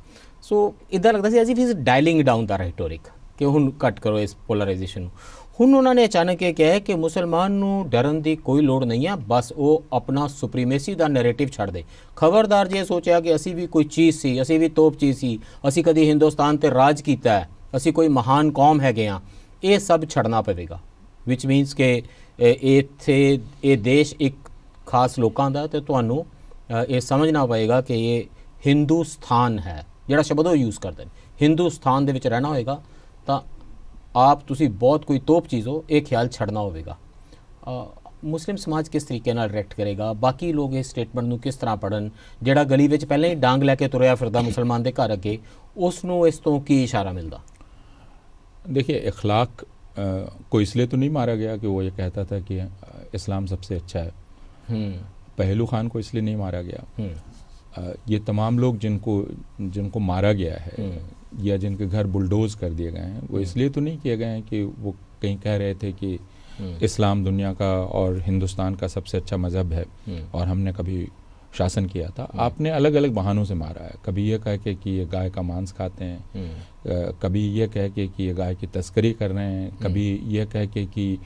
ਸੋ ਇਦਾਂ ਲੱਗਦਾ ਸੀ as if dialling down the rhetoric ਕਿ ਹੁਣ ਕੱਟ ਕਰੋ ਇਸ ਪੋਲਰਾਈਜੇਸ਼ਨ ਨੂੰ ਹੁਣ ਉਹਨਾਂ ਨੇ ਅਚਾਨਕ ਇਹ ਕਿਹਾ ਕਿ ਮੁਸਲਮਾਨ ਨੂੰ ਡਰਨ ਦੀ ਕੋਈ ਲੋੜ ਨਹੀਂ ਆ ਬਸ ਉਹ ਆਪਣਾ ਸੁਪਰੀਮੇਸੀ ਦਾ ਨੈਰੇਟਿਵ ਛੱਡ ਦੇ ਖਬਰਦਾਰ ਜੇ ਸੋਚਿਆ ਕਿ ਅਸੀਂ ਵੀ ਕੋਈ ਚੀਜ਼ ਸੀ ਅਸੀਂ ਵੀ ਤੋਪ ਚੀਜ਼ ਸੀ ਅਸੀਂ ਕਦੀ ਹਿੰਦੁਸਤਾਨ ਤੇ ਰਾਜ ਕੀਤਾ ਹੈ ਅਸੀਂ ਕੋਈ ਮਹਾਨ ਕੌਮ ਹੈਗੇ ਆ ਇਹ ਸਭ ਛੱਡਣਾ ਪਵੇਗਾ ਵਿਚ ਮੀਨਸ ਕਿ ਇੱਥੇ ਇਹ ਦੇਸ਼ ਇੱਕ ਖਾਸ ਲੋਕਾਂ ਦਾ ਤੇ ਤੁਹਾਨੂੰ ਇਹ ਸਮਝਣਾ ਪਵੇਗਾ ਕਿ ਇਹ ਹਿੰਦੁਸਤਾਨ ਹੈ ਜਿਹੜਾ ਸ਼ਬਦ ਉਹ ਯੂਜ਼ ਕਰਦੇ ਨੇ ਹਿੰਦੁਸਤਾਨ ਦੇ ਵਿੱਚ ਰਹਿਣਾ ਹੋਏਗਾ ਤਾਂ आप तुसी बहुत कोई तोप चीज़ हो एक ख्याल छड़ना होगा मुस्लिम समाज किस तरीके रिएक्ट करेगा बाकी लोग इस स्टेटमेंट में किस तरह पढ़न जोड़ा गली में पहले ही डांग लैके तुरैया फिर मुसलमान के घर अगे उसनों इस तो की इशारा मिलता देखिए इखलाक को इसलिए तो नहीं मारा गया कि वो ये कहता था कि इस्लाम सबसे अच्छा है हम्म। पहलू खान को इसलिए नहीं मारा गया हम्म। ये तमाम लोग जिनको जिनको मारा गया है हम्म। या जिनके घर बुलडोज कर दिए गए हैं वो हम्म। इसलिए तो नहीं किए गए हैं कि वो कहीं कह रहे थे कि हम्म। इस्लाम दुनिया का और हिंदुस्तान का सबसे अच्छा मज़हब है हम्म। और हमने कभी शासन किया था आपने अलग अलग बहानों से मारा है कभी ये कह के कि ये गाय का मांस खाते हैं कभी ये कह के कि ये गाय की तस्करी कर रहे हैं कभी ये कह के कि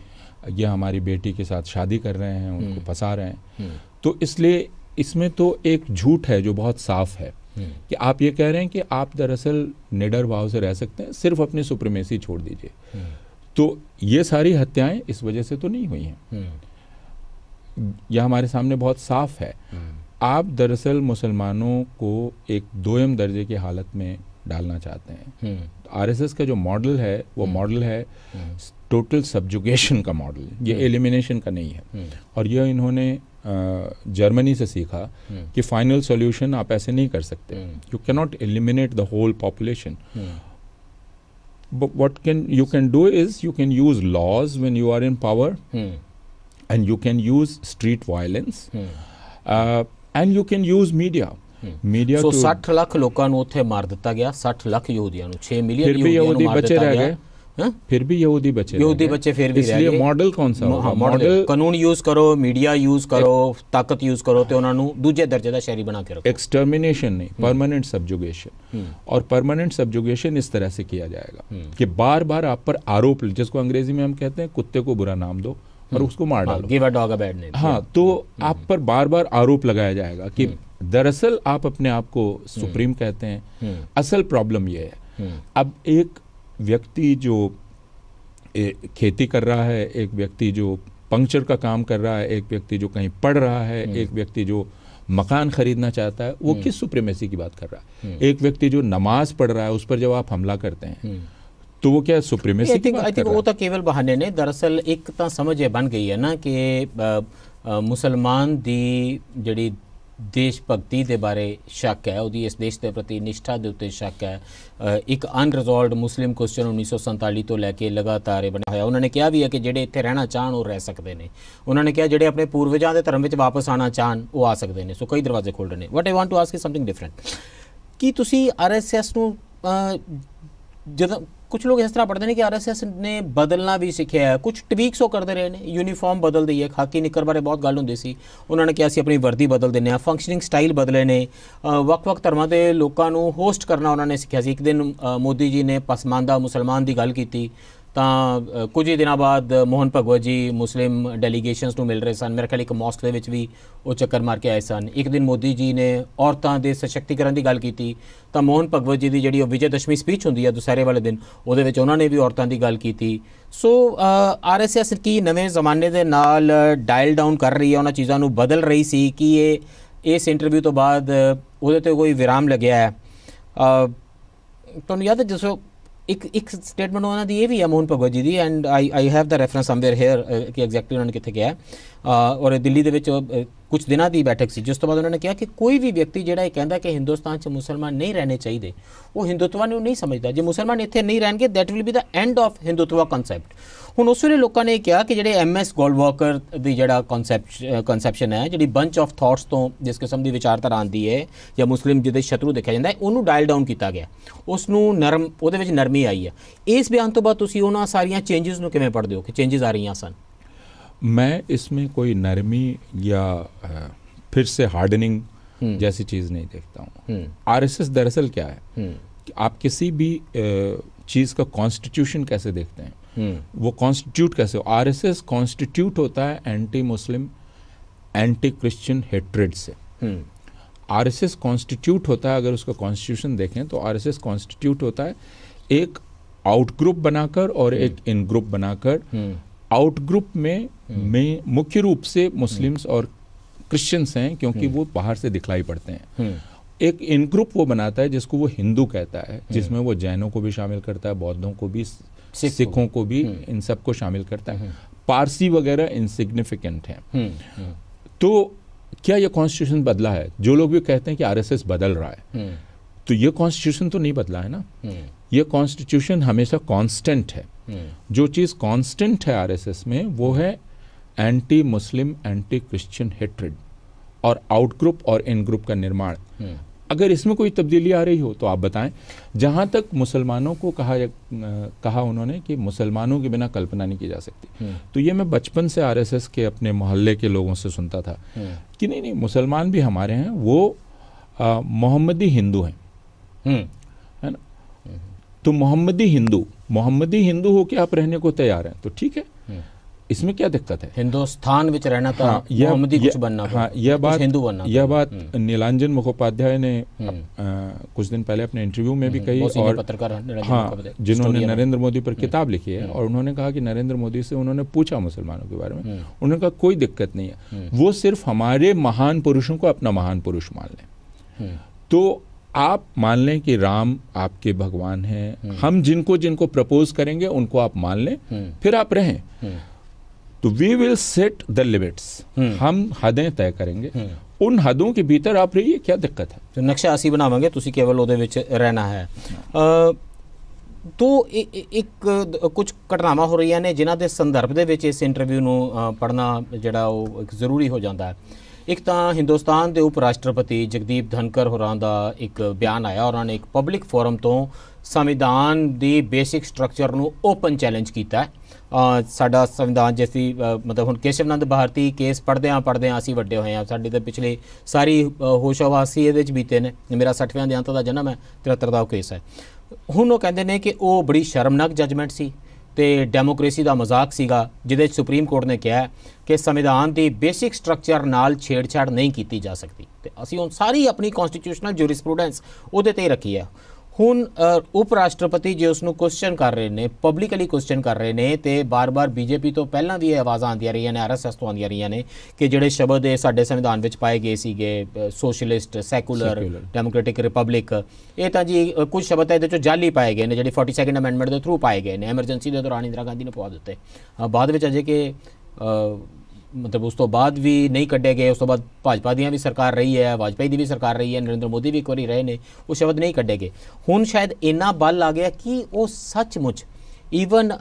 ये हमारी बेटी के साथ शादी कर रहे हैं उनको फंसा रहे हैं तो इसलिए इसमें तो एक झूठ है जो बहुत साफ है कि आप ये कह रहे हैं कि आप दरअसल निडर भाव से रह सकते हैं सिर्फ अपनी सुप्रीमेसी छोड़ दीजिए तो ये सारी हत्याएं इस वजह से तो नहीं हुई हैं यह हमारे सामने बहुत साफ है आप दरअसल मुसलमानों को एक दोयम दर्जे की हालत में डालना चाहते हैं आरएसएस का जो मॉडल है वो मॉडल है टोटल सब्जुगेशन का मॉडल ये एलिमिनेशन हम्म। का नहीं है हम्म। और यह इन्होंने जर्मनी से सीखा हम्म। कि फाइनल सॉल्यूशन आप ऐसे नहीं कर सकते you can not eliminate the whole population what can you can do is you can use laws when you are in power and you can use street violence and you can use media media so 60 लोगों ਲੋਕਾਂ मार दिता गया ਦਿੱਤਾ ਗਿਆ 60 ਲੱਖ ਯਹੂਦੀਆਂ ਨੂੰ 6 million ਯਹੂਦੀਆਂ ਨੂੰ ਮਾਰ है? हाँ? फिर भी यहूदी बचे यहूदी बच्चे फिर भी इसलिए मॉडल कौन सा हाँ मॉडल कानून यूज करो मीडिया यूज करो ताकत यूज करो तो उन्होंने दूजे दर्जे का शहरी बना के रखो एक्सटर्मिनेशन नहीं परमानेंट हम्म। सब्जुगेशन हम्म। और परमानेंट सब्जुगेशन इस तरह से किया जाएगा हम्म। कि बार बार आप पर आरोप जिसको अंग्रेजी में हम कहते हैं कुत्ते को बुरा नाम दो और उसको मार हाँ, डालो give a dog a bad name हाँ तो आप पर बार बार आरोप लगाया जाएगा कि दरअसल आप अपने आप को सुप्रीम कहते हैं असल प्रॉब्लम यह है अब एक व्यक्ति जो खेती कर रहा है एक व्यक्ति जो पंक्चर का काम कर रहा है एक व्यक्ति जो कहीं पढ़ रहा है हम्म। एक व्यक्ति जो मकान खरीदना चाहता है वो हम्म। किस सुप्रेमेसी की बात कर रहा है हम्म। एक व्यक्ति जो नमाज पढ़ रहा है उस पर जब आप हमला करते हैं तो वो क्या सुप्रीमेसी की बात वो तो केवल बहाने ने दरअसल एक तो समझ बन गई है ना कि मुसलमान दी जड़ी ਦੇਸ਼ ਭਗਤੀ ਦੇ ਬਾਰੇ ਸ਼ੱਕ ਹੈ ਉਹਦੀ ਇਸ ਦੇਸ਼ ਦੇ ਪ੍ਰਤੀ ਨਿਸ਼ਠਾ ਦੇ ਉੱਤੇ ਸ਼ੱਕ ਹੈ ਇੱਕ ਅਨਰਿਜ਼ੋਲਵਡ ਮੁਸਲਿਮ ਕੁਐਸਚਨ 1947 ਤੋਂ ਲੈ ਕੇ ਲਗਾਤਾਰ ਇਹ ਬਣਿਆ ਹੋਇਆ ਉਹਨਾਂ ਨੇ ਕਿਹਾ ਵੀ ਹੈ ਕਿ ਜਿਹੜੇ ਇੱਥੇ ਰਹਿਣਾ ਚਾਹਣ ਉਹ ਰਹਿ ਸਕਦੇ ਨੇ ਉਹਨਾਂ ਨੇ ਕਿਹਾ ਜਿਹੜੇ ਆਪਣੇ ਪੂਰਵਜਾਂ ਦੇ ਧਰਮ ਵਿੱਚ ਵਾਪਸ ਆਣਾ ਚਾਹਣ ਉਹ ਆ ਸਕਦੇ ਨੇ ਸੋ ਕਈ ਦਰਵਾਜ਼ੇ ਖੋਲ ਰਹੇ ਨੇ what I want to ask is something different ਕੀ ਤੁਸੀਂ ਆਰਐਸਐਸ ਨੂੰ ਜਦੋਂ ਕੁਝ ਲੋਕ ਇਸ ਤਰ੍ਹਾਂ ਪੜਦੇ ਨੇ ਕਿ ਆਰਐਸਐਸ ਨੇ ਬਦਲਣਾ ਵੀ ਸਿੱਖਿਆ ਹੈ ਕੁਝ ਟਵੀਕਸ ਉਹ ਕਰਦੇ ਰਹੇ ਨੇ ਯੂਨੀਫਾਰਮ ਬਦਲ ਦਈ ਹੈ ਖਾਕੀ ਨਿਕਰ ਬਾਰੇ ਬਹੁਤ ਗੱਲ ਹੁੰਦੀ ਸੀ ਉਹਨਾਂ ਨੇ ਕਿਹਾ ਸੀ ਆਪਣੀ ਵਰਦੀ ਬਦਲ ਦਿੰਨੇ ਆ ਫੰਕਸ਼ਨਿੰਗ ਸਟਾਈਲ ਬਦਲੇ ਨੇ ਵੱਖ-ਵੱਖ ਧਰਮਾਂ ਦੇ ਲੋਕਾਂ ਨੂੰ ਹੋਸਟ ਕਰਨਾ ਉਹਨਾਂ ਨੇ ਸਿੱਖਿਆ ਸੀ ਇੱਕ ਦਿਨ ਮੋਦੀ ਜੀ ਨੇ ਪਸਮਾਨਦਾ ਮੁਸਲਮਾਨ ਦੀ ਗੱਲ ਕੀਤੀ ਤਾਂ ਕੁਝ ਹੀ ਦਿਨਾਂ ਬਾਅਦ ਮੋਹਨ ਭਗਵਤ ਜੀ ਮੁਸਲਿਮ ਡੈਲੀਗੇਸ਼ਨਸ ਨੂੰ ਮਿਲ ਰਹੇ ਸਨ ਮੇਰੇ ਖਿਆਲ ਇੱਕ ਮੌਸਕ ਦੇ ਵਿੱਚ ਵੀ ਉਹ ਚੱਕਰ ਮਾਰ ਕੇ ਆਏ ਸਨ ਇੱਕ ਦਿਨ ਮੋਦੀ ਜੀ ਨੇ ਔਰਤਾਂ ਦੇ ਸਸ਼ਕਤੀਕਰਨ ਦੀ ਗੱਲ ਕੀਤੀ ਤਾਂ ਮੋਹਨ ਭਗਵਤ ਜੀ ਦੀ ਜਿਹੜੀ ਉਹ ਵਿਜੇ ਦਸ਼ਮੀ ਸਪੀਚ ਹੁੰਦੀ ਹੈ ਦੁਸਹਿਰੇ ਵਾਲੇ ਦਿਨ ਉਹਦੇ ਵਿੱਚ ਉਹਨਾਂ ਨੇ ਵੀ ਔਰਤਾਂ ਦੀ ਗੱਲ ਕੀਤੀ ਸੋ ਆਰਐਸਐਸ ਕੀ ਨਵੇਂ ਜ਼ਮਾਨੇ ਦੇ ਨਾਲ ਡਾਇਲ ਡਾਊਨ ਕਰ ਰਹੀ ਹੈ ਉਹਨਾਂ ਚੀਜ਼ਾਂ ਨੂੰ ਬਦਲ ਰਹੀ ਸੀ ਕਿ ਇਹ ਇਸ ਇੰਟਰਵਿਊ ਤੋਂ ਬਾਅਦ ਉਹਦੇ ਤੇ ਕੋਈ ਵਿਰਾਮ ਲੱਗਿਆ ਹੈ ਤੁਹਾਨੂੰ ਯਾਦ ਹੈ ਜਿਸੋ ਇੱਕ ਇੱਕ ਸਟੇਟਮੈਂਟ ਉਹਨਾਂ ਦੀ ਇਹ ਵੀ ਹੈ ਮੋਹਨ ਭਗਵਤ ਜੀ ਦੀ and I I have the reference somewhere here ਕਿ ਐਗਜ਼ੈਕਟਲੀ ਉਹਨਾਂ ਨੇ ਕਿੱਥੇ ਗਿਆ ਔਰ ਦਿੱਲੀ ਦੇ ਵਿੱਚ ਕੁਝ ਦਿਨਾਂ ਦੀ ਬੈਠਕ ਸੀ ਜਿਸ ਤੋਂ ਬਾਅਦ ਉਹਨਾਂ ਨੇ ਕਿਹਾ ਕਿ ਕੋਈ ਵੀ ਵਿਅਕਤੀ ਜਿਹੜਾ ਇਹ ਕਹਿੰਦਾ ਕਿ ਹਿੰਦੁਸਤਾਨ 'ਚ ਮੁਸਲਮਾਨ ਨਹੀਂ ਰਹਿਣੇ ਚਾਹੀਦੇ ਉਹ ਹਿੰਦੂਤਵਾ ਨੂੰ ਨਹੀਂ ਸਮਝਦਾ ਜੇ ਮੁਸਲਮਾਨ ਇੱਥੇ ਨਹੀਂ ਰਹਿਣਗੇ that will be the end of Hindutva concept ਹੁਣ ਉਸ ਵੇਲੇ ਲੋਕਾਂ ਨੇ ਕਿਹਾ ਕਿ ਜਿਹੜੇ ਐਮਐਸ ਗੋਲਵਾਕਰ ਦੀ ਜਿਹੜਾ ਕਨਸੈਪਟ ਕਨਸੈਪਸ਼ਨ ਹੈ ਜਿਹੜੀ ਬੰਚ ਆਫ ਥਾਟਸ ਤੋਂ ਜਿਸ ਕਿਸਮ ਦੀ ਵਿਚਾਰਧਾਰਾ ਆਂਦੀ ਹੈ ਜਾਂ ਮੁਸਲਿਮ ਜਿਹਦੇ ਸ਼ਤਰੂ ਦੇਖਿਆ ਜਾਂਦਾ ਹੈ ਉਹਨੂੰ ਡਾਇਲ ਡਾਊਨ ਕੀਤਾ ਗਿਆ ਉਸ ਨੂੰ ਨਰਮ ਉਹਦੇ ਵਿੱਚ ਨਰਮੀ ਆਈ ਹੈ ਇਸ ਬਿਆਨ ਤੋਂ ਬਾਅਦ ਤੁਸੀਂ ਉਹਨਾਂ ਸਾਰੀਆਂ ਚੇਂਜਸ ਨੂੰ ਕਿਵੇਂ ਪੜਦੇ ਹੋ ਕਿ ਚੇਂਜਸ ਆ ਰਹੀਆਂ ਸਨ ਮੈਂ ਇਸ ਵਿੱਚ ਕੋਈ ਨਰਮੀ ਜਾਂ ਫਿਰ ਸੇ ਹਾਰਡਨਿੰਗ ਜੈਸੀ ਚੀਜ਼ ਨਹੀਂ ਦੇਖਦਾ ਹਾਂ ਆਰਐਸਐਸ ਦਰਅਸਲ ਕੀ ਹੈ ਆਪ ਕਿਸੇ ਵੀ ਚੀਜ਼ ਦਾ ਕਨਸਟੀਟਿਊਸ਼ਨ का कॉन्स्टिट्यूशन कैसे हम्म। वो कॉन्स्टिट्यूट कैसे हो आर एस एस कॉन्स्टिट्यूट होता है anti Muslim anti Christian hatred से आर एस एस कॉन्स्टिट्यूट होता है अगर उसका कॉन्स्टिट्यूशन देखें तो आर एस एस कॉन्स्टिट्यूट होता है एक आउट ग्रुप बनाकर और एक इन हम्म। ग्रुप बनाकर आउट हम्म। ग्रुप में, में मुख्य रूप से मुस्लिम्स और क्रिश्चियंस हैं क्योंकि वो बाहर से दिखलाई पड़ते हैं एक इन ग्रुप वो बनाता है जिसको वो हिंदू कहता है जिसमें वो जैनों को भी शामिल करता है बौद्धों को भी सिखों को भी हम्म। इन सबको शामिल करता है हम्म। पारसी वगैरह इनसिग्निफिकेंट हैं हम्म, तो क्या यह कॉन्स्टिट्यूशन बदला है जो लोग भी कहते हैं कि आरएसएस बदल रहा है तो यह कॉन्स्टिट्यूशन तो नहीं बदला है ना यह कॉन्स्टिट्यूशन हमेशा कांस्टेंट है जो चीज़ कांस्टेंट है आरएसएस में वो है anti Muslim anti Christian hatred और आउट ग्रुप और इन ग्रुप का निर्माण अगर इसमें कोई तब्दीली आ रही हो तो आप बताएं जहां तक मुसलमानों को कहा आ, कहा उन्होंने कि मुसलमानों के बिना कल्पना नहीं की जा सकती हम्म। तो ये मैं बचपन से आरएसएस के अपने मोहल्ले के लोगों से सुनता था हम्म। कि नहीं नहीं मुसलमान भी हमारे हैं वो मोहम्मदी हिंदू हैं हम्म। है ना तो मोहम्मदी हिंदू मोहम्मदी हिंदू हो के आप रहने को तैयार हैं तो ठीक है इसमें क्या दिक्कत है हिंदुस्तान विच रहना था तो हाँ, तो हाँ, यह, कुछ बनना हाँ, यह बात हिंदू बनना तो यह बात हम्म। नीलांजन मुखोपाध्याय ने आ, हम्म। कुछ दिन पहले अपने इंटरव्यू में भी हम्म, कही और पत्रकार हाँ जिन्होंने नरेंद्र मोदी पर किताब लिखी है और उन्होंने कहा कि नरेंद्र मोदी से उन्होंने पूछा मुसलमानों के बारे में उन्होंने कहा कोई दिक्कत नहीं है वो सिर्फ हमारे महान पुरुषों को अपना महान पुरुष मान लें तो आप मान लें कि राम आपके भगवान हैं हम जिनको जिनको प्रपोज करेंगे उनको आप मान लें फिर आप रहें तो we will set the limits हम ਹੱਦਾਂ ਤੈਅ ਕਰਾਂਗੇ ਉਨ ਹੱਦੋਂ ਦੇ ਭੀਤਰ ਆਪ ਰਹੀਏ ਕੀ ਦਿੱਕਤ ਹੈ ਜੋ ਨਕਸ਼ਾ ਅਸੀਂ ਬਣਾਵਾਂਗੇ ਤੁਸੀਂ ਕੇਵਲ ਉਹਦੇ ਵਿੱਚ ਰਹਿਣਾ ਹੈ ਤੋ ਇੱਕ ਕੁਝ ਘਟਨਾਵਾਂ ਹੋ ਰਹੀਆਂ ਨੇ ਜਿਨ੍ਹਾਂ ਦੇ ਸੰਦਰਭ ਦੇ ਵਿੱਚ ਇਸ ਇੰਟਰਵਿਊ ਨੂੰ ਪੜਨਾ ਜਿਹੜਾ ਉਹ ਇੱਕ ਜ਼ਰੂਰੀ ਹੋ ਜਾਂਦਾ ਹੈ ਇੱਕ ਤਾਂ ਹਿੰਦੁਸਤਾਨ ਦੇ ਉਪ ਰਾਸ਼ਟਰਪਤੀ ਜਗਦੀਪ ਧਨਕਰ ਹੋਰਾਂ ਦਾ ਇੱਕ ਬਿਆਨ ਆਇਆ ਉਹਨਾਂ ਨੇ ਇੱਕ ਪਬਲਿਕ ਫੋਰਮ ਤੋਂ ਸੰਵਿਧਾਨ ਦੇ ਬੇਸਿਕ ਸਟਰਕਚਰ ਨੂੰ ਓਪਨ ਚੈਲੰਜ ਕੀਤਾ ਹੈ ਸਾਡਾ ਸੰਵਿਧਾਨ ਜਿਸੀ ਮਤਲਬ ਹੁਣ ਕੇਸ਼ਵਨੰਦ ਭਾਰਤੀ ਕੇਸ ਪੜਦੇ ਆ ਪੜਦੇ ਆ ਅਸੀਂ ਵੱਡੇ ਹੋਏ ਆ ਸਾਡੇ ਤਾਂ ਪਿਛਲੇ ਸਾਰੀ ਹੋਸ਼ਵਾਸੀ ਇਹਦੇ ਵਿੱਚ ਬੀਤੇ ਨੇ ਮੇਰਾ 60ਵਿਆਂ ਦੇ ਅੰਤ ਦਾ ਜਨਮ ਹੈ 73 ਦਾ ਕੇਸ ਹੈ ਹੁਣ ਉਹ ਕਹਿੰਦੇ ਨੇ ਕਿ ਉਹ ਬੜੀ ਸ਼ਰਮਨਾਕ ਜਜਮੈਂਟ ਸੀ ਤੇ ਡੈਮੋਕ੍ਰੇਸੀ ਦਾ ਮਜ਼ਾਕ ਸੀਗਾ ਜਿਹਦੇ ਸੁਪਰੀਮ ਕੋਰਟ ਨੇ ਕਿਹਾ ਕਿ ਸੰਵਿਧਾਨ ਦੀ ਬੇਸਿਕ ਸਟਰਕਚਰ ਨਾਲ ਛੇੜਛਾੜ ਨਹੀਂ ਕੀਤੀ ਜਾ ਸਕਦੀ ਤੇ ਅਸੀਂ ਹੁਣ ਸਾਰੀ ਆਪਣੀ ਕਨਸਟੀਟਿਊਸ਼ਨਲ ਜੁਰਿਸਪ੍ਰੂਡੈਂਸ ਉਹਦੇ ਤੇ ਰੱਖੀ ਹੈ ਹੁਣ ਉਪ ਰਾਸ਼ਟਰਪਤੀ ਜੇ ਉਸ ਨੂੰ ਕੁਐਸਚਨ ਕਰ ਰਹੇ ਨੇ ਪਬਲਿਕਲੀ ਕੁਐਸਚਨ ਕਰ ਰਹੇ ਨੇ ਤੇ ਬਾਰ-ਬਾਰ ਬੀਜੇਪੀ ਤੋਂ ਪਹਿਲਾਂ ਵੀ ਇਹ ਆਵਾਜ਼ਾਂ ਆਉਂਦੀਆਂ ਰਹੀਆਂ ਨੇ ਆਰਐਸਐਸ ਤੋਂ ਆਉਂਦੀਆਂ ਰਹੀਆਂ ਨੇ ਕਿ ਜਿਹੜੇ ਸ਼ਬਦ ਇਹ ਸਾਡੇ ਸੰਵਿਧਾਨ ਵਿੱਚ ਪਾਏ ਗਏ ਸੀਗੇ ਸੋਸ਼ਲਿਸਟ ਸੈਕੂਲਰ ਡੈਮੋਕ੍ਰੈਟਿਕ ਰਿਪਬਲਿਕ ਇਹ ਤਾਂ ਜੀ ਕੁਝ ਸ਼ਬਦ ਇਹਦੇ ਚੋਂ ਜਾਲੀ ਪਾਏ ਗਏ ਨੇ ਜਿਹੜੇ 42nd ਅਮੈਂਡਮੈਂਟ ਦੇ ਥਰੂ ਪਾਏ ਗਏ ਨੇ ਐਮਰਜੈਂਸੀ ਦੇ ਦੌਰਾਨ ਇੰਦਰਾ ਗਾਂਧੀ ਨੇ ਪਵਾ ਦਿੱਤੇ ਬਾਅਦ ਵਿੱਚ ਅਜੇ ਕਿ ਮਤਲਬ ਉਸ ਤੋਂ ਬਾਅਦ ਵੀ ਨਹੀਂ ਕੱਢੇ ਗਏ ਉਸ ਤੋਂ ਬਾਅਦ ਭਾਜਪਾ ਦੀਆਂ ਵੀ ਸਰਕਾਰ ਰਹੀ ਹੈ ਵਾਜਪਾਈ ਦੀ ਵੀ ਸਰਕਾਰ ਰਹੀ ਹੈ ਨਰਿੰਦਰ ਮੋਦੀ ਵੀ ਇੱਕ ਵਾਰੀ ਰਹੇ ਨੇ ਉਹ ਸ਼ਬਦ ਨਹੀਂ ਕੱਢੇ ਗਏ ਹੁਣ ਸ਼ਾਇਦ ਇੰਨਾ ਬਲ ਆ ਗਿਆ ਕਿ ਉਹ ਸੱਚਮੁੱਚ ਈਵਨ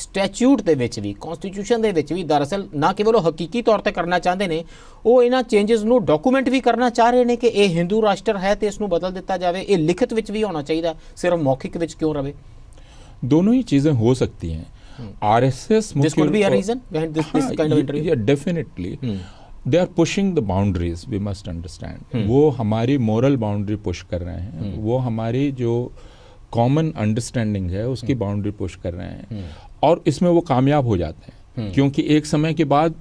ਸਟੈਚੂਟ ਦੇ ਵਿੱਚ ਵੀ ਕਨਸਟੀਟਿਊਸ਼ਨ ਦੇ ਵਿੱਚ ਵੀ ਦਰਅਸਲ ਨਾ ਕੇਵਲ ਉਹ ਹਕੀਕੀ ਤੌਰ ਤੇ ਕਰਨਾ ਚਾਹੁੰਦੇ ਨੇ ਉਹ ਇਹਨਾਂ ਚੇਂजेस ਨੂੰ ਡਾਕੂਮੈਂਟ ਵੀ ਕਰਨਾ ਚਾਹ ਰਹੇ ਨੇ ਕਿ ਇਹ ਹਿੰਦੂ ਰਾਸ਼ਟਰ ਹੈ ਤੇ ਇਸ ਨੂੰ ਬਦਲ ਦਿੱਤਾ ਜਾਵੇ ਇਹ ਲਿਖਤ ਵਿੱਚ ਵੀ ਹੋਣਾ ਚਾਹੀਦਾ ਸਿਰਫ ਮੌਖਿਕ ਵਿੱਚ ਕਿਉਂ ਰਵੇ ਦੋਨੋਂ ਹੀ ਚੀਜ਼ਾਂ ਹੋ ਸਕਦੀਆਂ Mm. RSS. This could be a reason behind this, this kind of interview. Yeah, definitely. Hmm. They are pushing the boundaries we must understand वो हमारी मॉरल बाउंड्री पुश कर रहे हैं hmm. वो हमारी जो कॉमन अंडरस्टैंडिंग है उसकी बाउंड्री hmm. पुश कर रहे हैं hmm. और इसमें वो कामयाब हो जाते हैं hmm. क्योंकि एक समय के बाद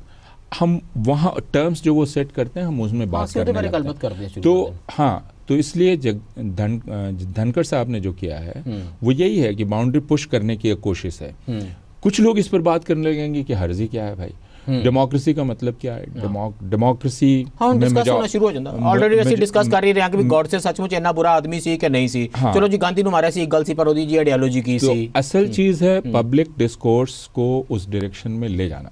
हम वहाँ टर्म्स जो वो सेट करते हैं हम उसमें हाँ, बात करते हैं तो हाँ तो इसलिए धन धनखड़ साहब ने जो किया है हम्म। वो यही है कि बाउंड्री पुश करने की कोशिश है हम्म। कुछ लोग इस पर बात करने लगेंगे कि हर्जी क्या है भाई डेमोक्रेसी हम्म। का मतलब क्या है डेमोक्रेसी हाँ, हाँ शुरू हो जाता ऑलरेडी ਅਸੀਂ हाँ। तो में ले जाना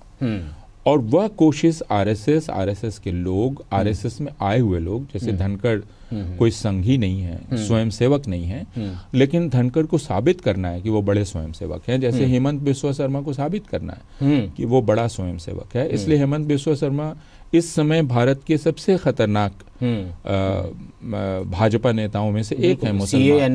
और वह कोशिश आरएसएस आरएसएस के लोग आरएसएस में आए हुए लोग जैसे धनखड़ हम्म। कोई संघ ही नहीं है हम्म। स्वयं सेवक नहीं है हम्म। लेकिन धनकर को साबित करना है कि वो बड़े स्वयं सेवक है जैसे हेमंत विश्व शर्मा को साबित करना है कि वो बड़ा स्वयं सेवक है इसलिए हेमंत विश्व शर्मा इस समय भारत के सबसे खतरनाक हम्म। भाजपा नेताओं में से एक है मुसलमान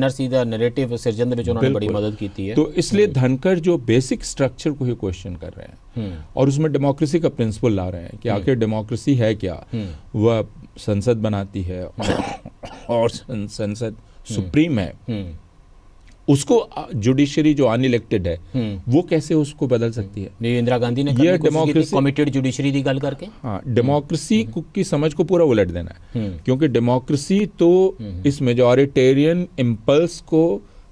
ने बड़ी मदद की थी है तो इसलिए हम्म। धनकर जो बेसिक स्ट्रक्चर को ही क्वेश्चन कर रहे हैं हम्म। और उसमें डेमोक्रेसी का प्रिंसिपल ला रहे हैं कि आखिर डेमोक्रेसी है क्या वह संसद बनाती है और संसद सुप्रीम है उसको जुडिशरी जो अनइलेक्टेड है हम्म। वो कैसे उसको बदल सकती है इंदिरा गांधी ने ये डेमोक्रेसी कमिटेड जुडिशरी की गल करके हाँ डेमोक्रेसी हम्म। की समझ को पूरा उलट देना है हम्म। क्योंकि डेमोक्रेसी तो इस मेजोरिटेरियन इम्पल्स को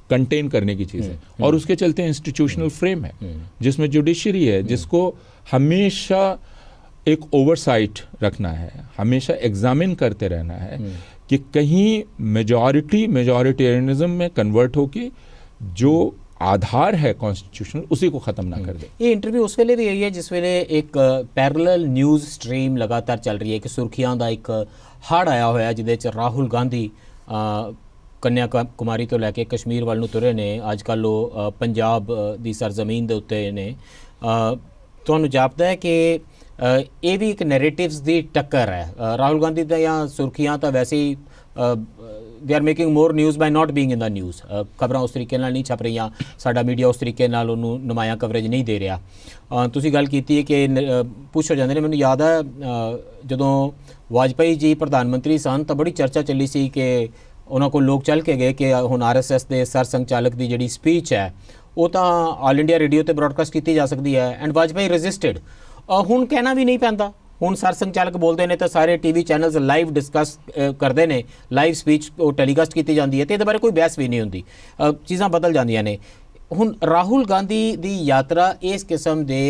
कंटेन करने की चीज़ है और उसके चलते इंस्टीट्यूशनल फ्रेम है जिसमें जुडिशरी है जिसको हमेशा एक ओवरसाइट रखना है हमेशा एग्जामिन करते रहना है कि कहीं मेजॉरिटी मेजॉरिटेरियनिज्म में कन्वर्ट होके जो आधार है कॉन्स्टिट्यूशनल उसी को ख़त्म ना कर दे ये इंटरव्यू उस वेले भी रही है जिस वेले एक पैरल न्यूज़ स्ट्रीम लगातार चल रही है कि सुर्खियां का एक ਹੜ आया ਹੋਇਆ ਜਿਹਦੇ ਚ ਰਾਹੁਲ ਗਾਂਧੀ ਕੰਨਿਆ ਕੁਮਾਰੀ ਤੋਂ ਲੈ ਕੇ ਕਸ਼ਮੀਰ ਵੱਲ ਨੂੰ ਤੁਰੇ ਨੇ ਅੱਜ ਕੱਲ ਉਹ ਪੰਜਾਬ ਦੀ ਸਰਜ਼ਮੀਨ ਦੇ ਉੱਤੇ ਨੇ ਇਹ ਵੀ ਇੱਕ ਨੈਰੇਟਿਵਸ ਦੀ ਟੱਕਰ ਹੈ ਰਾਹੁਲ ਗਾਂਧੀ ਦਾ ਜਾਂ ਸੁਰਖੀਆਂ ਤਾਂ ਵੈਸੇ ਹੀ they are making more news by not being in the news ਖਬਰਾਂ ਉਸ ਤਰੀਕੇ ਨਾਲ ਨਹੀਂ ਛਪ ਰਹੀਆਂ ਸਾਡਾ ਮੀਡੀਆ ਉਸ ਤਰੀਕੇ ਨਾਲ ਉਹਨੂੰ ਨਮਾਇਆ ਕਵਰੇਜ ਨਹੀਂ ਦੇ ਰਿਹਾ ਤੁਸੀਂ ਗੱਲ ਕੀਤੀ ਹੈ ਕਿ ਪੁੱਛੋ ਹੋ ਜਾਂਦੇ ਨੇ ਮੈਨੂੰ ਯਾਦ ਹੈ ਜਦੋਂ ਵਾਜਪਾਈ ਜੀ ਪ੍ਰਧਾਨ ਮੰਤਰੀ ਸਨ ਤਾਂ ਬੜੀ ਚਰਚਾ ਚੱਲੀ ਸੀ ਕਿ ਉਹਨਾਂ ਕੋਲ ਲੋਕ ਚੱਲ ਕੇ ਗਏ ਕਿ ਹੁਣ ਆਰਐਸਐਸ ਦੇ ਸਰ ਸੰਚਾਲਕ ਦੀ ਜਿਹੜੀ ਸਪੀਚ ਹੈ ਉਹ ਤਾਂ ਆਲ ਇੰਡੀਆ ਰੇਡੀਓ ਤੇ ਬ੍ਰਾਡਕਾਸਟ ਕੀਤੀ ਜਾ ਸਕਦੀ ਹੈ ਐਂਡ ਵਾਜਪਾਈ ਰੈਜ਼ਿਸਟਡ ਹੁਣ ਕਹਿਣਾ ਵੀ ਨਹੀਂ ਪੈਂਦਾ ਹੁਣ ਸਰ ਸੰਚਾਲਕ ਬੋਲਦੇ ਨੇ ਤਾਂ ਸਾਰੇ ਟੀਵੀ ਚੈਨਲਸ ਲਾਈਵ ਡਿਸਕਸ ਕਰਦੇ ਨੇ ਲਾਈਵ ਸਪੀਚ ਉਹ ਟੈਲੀਕਾਸਟ ਕੀਤੀ ਜਾਂਦੀ ਹੈ ਤੇ ਇਹਦੇ ਬਾਰੇ ਕੋਈ ਬਹਿਸ ਵੀ ਨਹੀਂ ਹੁੰਦੀ ਚੀਜ਼ਾਂ ਬਦਲ ਜਾਂਦੀਆਂ ਨੇ ਹੁਣ ਰਾਹੁਲ ਗਾਂਧੀ ਦੀ ਯਾਤਰਾ ਇਸ ਕਿਸਮ ਦੇ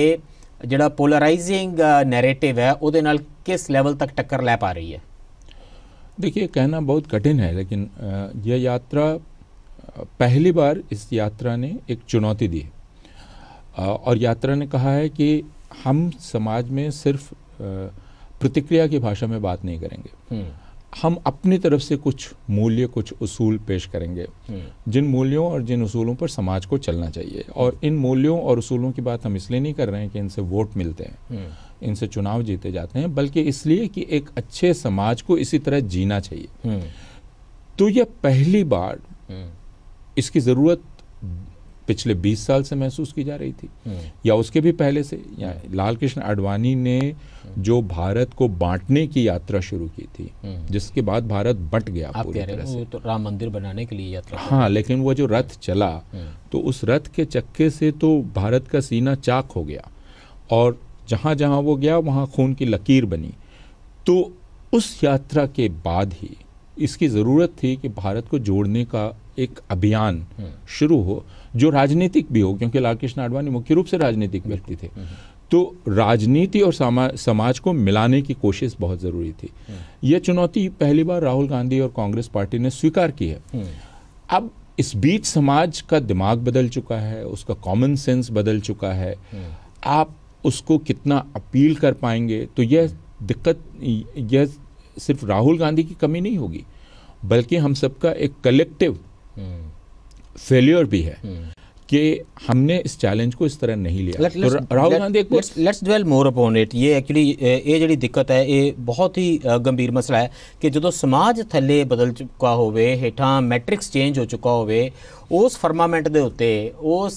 ਜਿਹੜਾ ਪੋਲਰਾਈਜ਼ਿੰਗ ਨੈਰੇਟਿਵ है ਉਹਦੇ ਨਾਲ किस लेवल तक टक्कर ले पा रही है देखिए कहना बहुत कठिन है लेकिन यह यात्रा पहली बार इस यात्रा ने एक चुनौती दी है और यात्रा ने कहा है कि हम समाज में सिर्फ प्रतिक्रिया की भाषा में बात नहीं करेंगे हम्म। हम अपनी तरफ से कुछ मूल्य कुछ उसूल पेश करेंगे हम्म। जिन मूल्यों और जिन उसूलों पर समाज को चलना चाहिए और इन मूल्यों और उसूलों की बात हम इसलिए नहीं कर रहे हैं कि इनसे वोट मिलते हैं हम्म। इनसे चुनाव जीते जाते हैं बल्कि इसलिए कि एक अच्छे समाज को इसी तरह जीना चाहिए तो यह पहली बार इसकी ज़रूरत पिछले 20 साल से महसूस की जा रही थी हम्म। या उसके भी पहले से या हम्म। लाल कृष्ण आडवाणी ने हम्म। जो भारत को बांटने की यात्रा शुरू की थी जिसके बाद भारत बट गया आप पूरी तरह से तो राम मंदिर बनाने के लिए यात्रा हाँ लेकिन वो जो रथ चला तो उस रथ के चक्के से तो भारत का सीना चाक हो गया और जहाँ जहाँ वो गया वहाँ खून की लकीर बनी तो उस यात्रा के बाद ही इसकी ज़रूरत थी कि भारत को जोड़ने का एक अभियान शुरू हो जो राजनीतिक भी हो क्योंकि लालकृष्ण आडवाणी मुख्य रूप से राजनीतिक व्यक्ति थे तो राजनीति और समाज को मिलाने की कोशिश बहुत ज़रूरी थी यह चुनौती पहली बार राहुल गांधी और कांग्रेस पार्टी ने स्वीकार की है अब इस बीच समाज का दिमाग बदल चुका है उसका कॉमन सेंस बदल चुका है आप उसको कितना अपील कर पाएंगे तो यह दिक्कत यह सिर्फ राहुल गांधी की कमी नहीं होगी बल्कि हम सबका एक कलेक्टिव फेलियर भी है हम्म। कि हमने इस चैलेंज को इस तरह नहीं लिया तो Rahul Gandhi let's let's dwell more upon it ये एक्चुअली ये ਜਿਹੜੀ ਦਿੱਕਤ ਹੈ ਇਹ ਬਹੁਤ ਹੀ ਗੰਭੀਰ ਮਸਲਾ ਹੈ ਕਿ ਜਦੋਂ समाज थले बदल चुका ਹੋਵੇ ਹੇਠਾਂ ਮੈਟ੍ਰਿਕਸ ਚੇਂਜ ਹੋ ਚੁੱਕਾ ਉਸ ਫਰਮਾਮੈਂਟ ਦੇ ਉੱਤੇ ਉਸ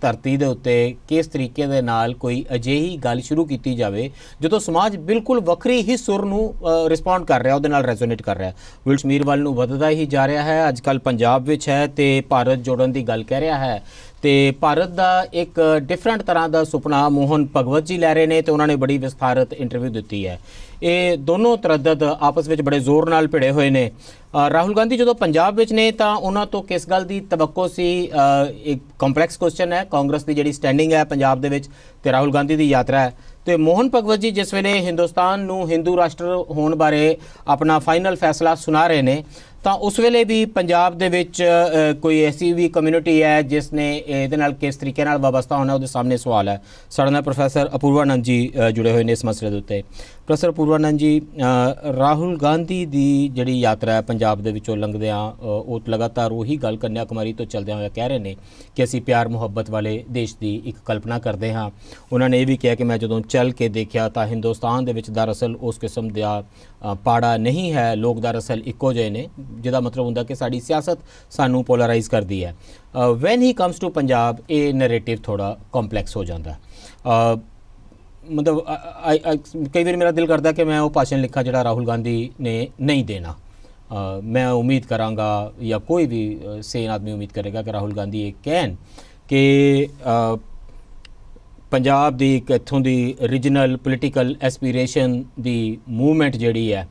ਧਰਤੀ ਦੇ ਉੱਤੇ ਕਿਸ ਤਰੀਕੇ ਦੇ ਨਾਲ ਕੋਈ ਅਜਿਹੀ ਗੱਲ ਸ਼ੁਰੂ ਕੀਤੀ ਜਾਵੇ ਜਦੋਂ ਸਮਾਜ ਬਿਲਕੁਲ ਵੱਖਰੀ ਹੀ ਸੁਰ ਨੂੰ ਰਿਸਪੌਂਡ ਕਰ ਰਿਹਾ ਉਹਦੇ ਨਾਲ ਰੈਜ਼ੋਨੇਟ ਕਰ ਰਿਹਾ ਵਿਲਸ਼ਮੀਰ ਵੱਲ ਨੂੰ ਵਧਦਾ ਹੀ ਜਾ ਰਿਹਾ ਹੈ ਅੱਜ ਕੱਲ ਪੰਜਾਬ ਵਿੱਚ ਹੈ ਤੇ ਭਾਰਤ ਜੋੜਨ ਦੀ ਗੱਲ ਕਹਿ ਰਿਹਾ ਹੈ ਤੇ ਭਾਰਤ ਦਾ ਇੱਕ ਡਿਫਰੈਂਟ ਤਰ੍ਹਾਂ ਦਾ ਸੁਪਨਾ ਮੋਹਨ ਭਗਵਤ ਜੀ ਲੈ ਰਹੇ ਨੇ ਤੇ ਉਹਨਾਂ ਨੇ ਬੜੀ ਵਿਸਥਾਰਤ ਇੰਟਰਵਿਊ ਦਿੱਤੀ ਹੈ ਇਹ ਦੋਨੋਂ ਤਰਦਦ ਆਪਸ ਵਿੱਚ ਬੜੇ ਜ਼ੋਰ ਨਾਲ ਭਿੜੇ ਹੋਏ ਨੇ ਰਾਹੁਲ ਗਾਂਧੀ ਜਦੋਂ ਪੰਜਾਬ ਵਿੱਚ ਨੇ ਤਾਂ ਉਹਨਾਂ ਤੋਂ ਕਿਸ ਗੱਲ ਦੀ ਤਵੱਕੋ ਸੀ ਇੱਕ ਕੰਪਲੈਕਸ ਕੁਐਸਚਨ ਹੈ ਕਾਂਗਰਸ ਦੀ ਜਿਹੜੀ ਸਟੈਂਡਿੰਗ ਹੈ ਪੰਜਾਬ ਦੇ ਵਿੱਚ ਤੇ ਰਾਹੁਲ ਗਾਂਧੀ ਦੀ ਯਾਤਰਾ ਹੈ ਤੇ ਮੋਹਨ ਭਗਵਤ ਜੀ ਜਿਸ ਵੇਲੇ ਹਿੰਦੁਸਤਾਨ ਨੂੰ ਹਿੰਦੂ ਰਾਸ਼ਟਰ ਹੋਣ ਬਾਰੇ ਆਪਣਾ ਫਾਈਨਲ ਫੈਸਲਾ ਸੁਣਾ ਰਹੇ ਨੇ ਤਾਂ ਉਸ ਵੇਲੇ ਵੀ ਪੰਜਾਬ ਦੇ ਵਿੱਚ ਕੋਈ ਐਸੀ ਵੀ ਕਮਿਊਨਿਟੀ ਹੈ ਜਿਸ ਨੇ ਇਹਦੇ ਨਾਲ ਕਿਸ ਤਰੀਕੇ ਨਾਲ ਵਿਵਸਥਾ ਹੋਣਾ ਉਹਦੇ ਸਾਹਮਣੇ ਸਵਾਲ ਹੈ ਸਾਡੇ ਨਾਲ ਪ੍ਰੋਫੈਸਰ ਅਪੂਰਵਾਨੰਦ ਜੀ ਜੁੜੇ ਹੋਏ ਨੇ ਇਸ ਮਸਲੇ ਦੇ ਉੱਤੇ ਪ੍ਰੋਫੈਸਰ ਪੂਰਵਾਨੰਦ ਜੀ ਰਾਹੁਲ ਗਾਂਧੀ ਦੀ ਜਿਹੜੀ ਯਾਤਰਾ ਹੈ ਪੰਜਾਬ ਦੇ ਵਿੱਚੋਂ ਲੰਘਦਿਆਂ ਉਹ ਲਗਾਤਾਰ ਉਹੀ ਗੱਲ ਕੰਨਿਆ ਕੁਮਾਰੀ ਤੋਂ ਚੱਲਦਿਆਂ ਹੋਇਆ ਕਹਿ ਰਹੇ ਨੇ ਕਿ ਅਸੀਂ ਪਿਆਰ ਮੁਹੱਬਤ ਵਾਲੇ ਦੇਸ਼ ਦੀ ਇੱਕ ਕਲਪਨਾ ਕਰਦੇ ਹਾਂ ਉਹਨਾਂ ਨੇ ਇਹ ਵੀ ਕਿਹਾ ਕਿ ਮੈਂ ਜਦੋਂ ਚੱਲ ਕੇ ਦੇਖਿਆ ਤਾਂ ਹਿੰਦੁਸਤਾਨ ਦੇ ਵਿੱਚ ਦਰਅਸਲ ਉਸ ਕਿਸਮ ਦਾ ਪਾੜਾ ਨਹੀਂ ਹੈ ਲੋਕ ਦਰਅਸਲ ਇੱਕੋ ਜਿਹੇ ਨੇ ਜਿਹਦਾ ਮਤਲਬ ਹੁੰਦਾ ਕਿ ਸਾਡੀ ਸਿਆਸਤ ਸਾਨੂੰ ਪੋਲਰਾਈਜ਼ ਕਰਦੀ ਹੈ when he comes to Punjab ਇਹ ਨੈਰੇਟਿਵ ਥੋੜਾ ਕੰਪਲੈਕਸ ਹੋ ਜਾਂਦਾ ਮਤਲਬ ਕਈ ਵਾਰ ਮੇਰਾ ਦਿਲ ਕਰਦਾ ਕਿ ਮੈਂ ਉਹ ਭਾਸ਼ਣ ਲਿਖਾਂ ਜਿਹੜਾ ਰਾਹੁਲ ਗਾਂਧੀ ਨੇ ਨਹੀਂ ਦੇਣਾ ਮੈਂ ਉਮੀਦ ਕਰਾਂਗਾ ਜਾਂ ਕੋਈ ਵੀ ਸੇਨ ਆਦਮੀ ਉਮੀਦ ਕਰੇਗਾ ਕਿ ਰਾਹੁਲ ਗਾਂਧੀ ਇਹ ਕਹਿਣ ਕਿ ਪੰਜਾਬ ਦੀ ਇੱਕ ਇਥੋਂ ਦੀ ਰੀਜਨਲ ਪੋਲੀਟੀਕਲ ਐਸਪੀਰੇਸ਼ਨ ਦੀ ਮੂਵਮੈਂਟ ਜਿਹੜੀ ਹੈ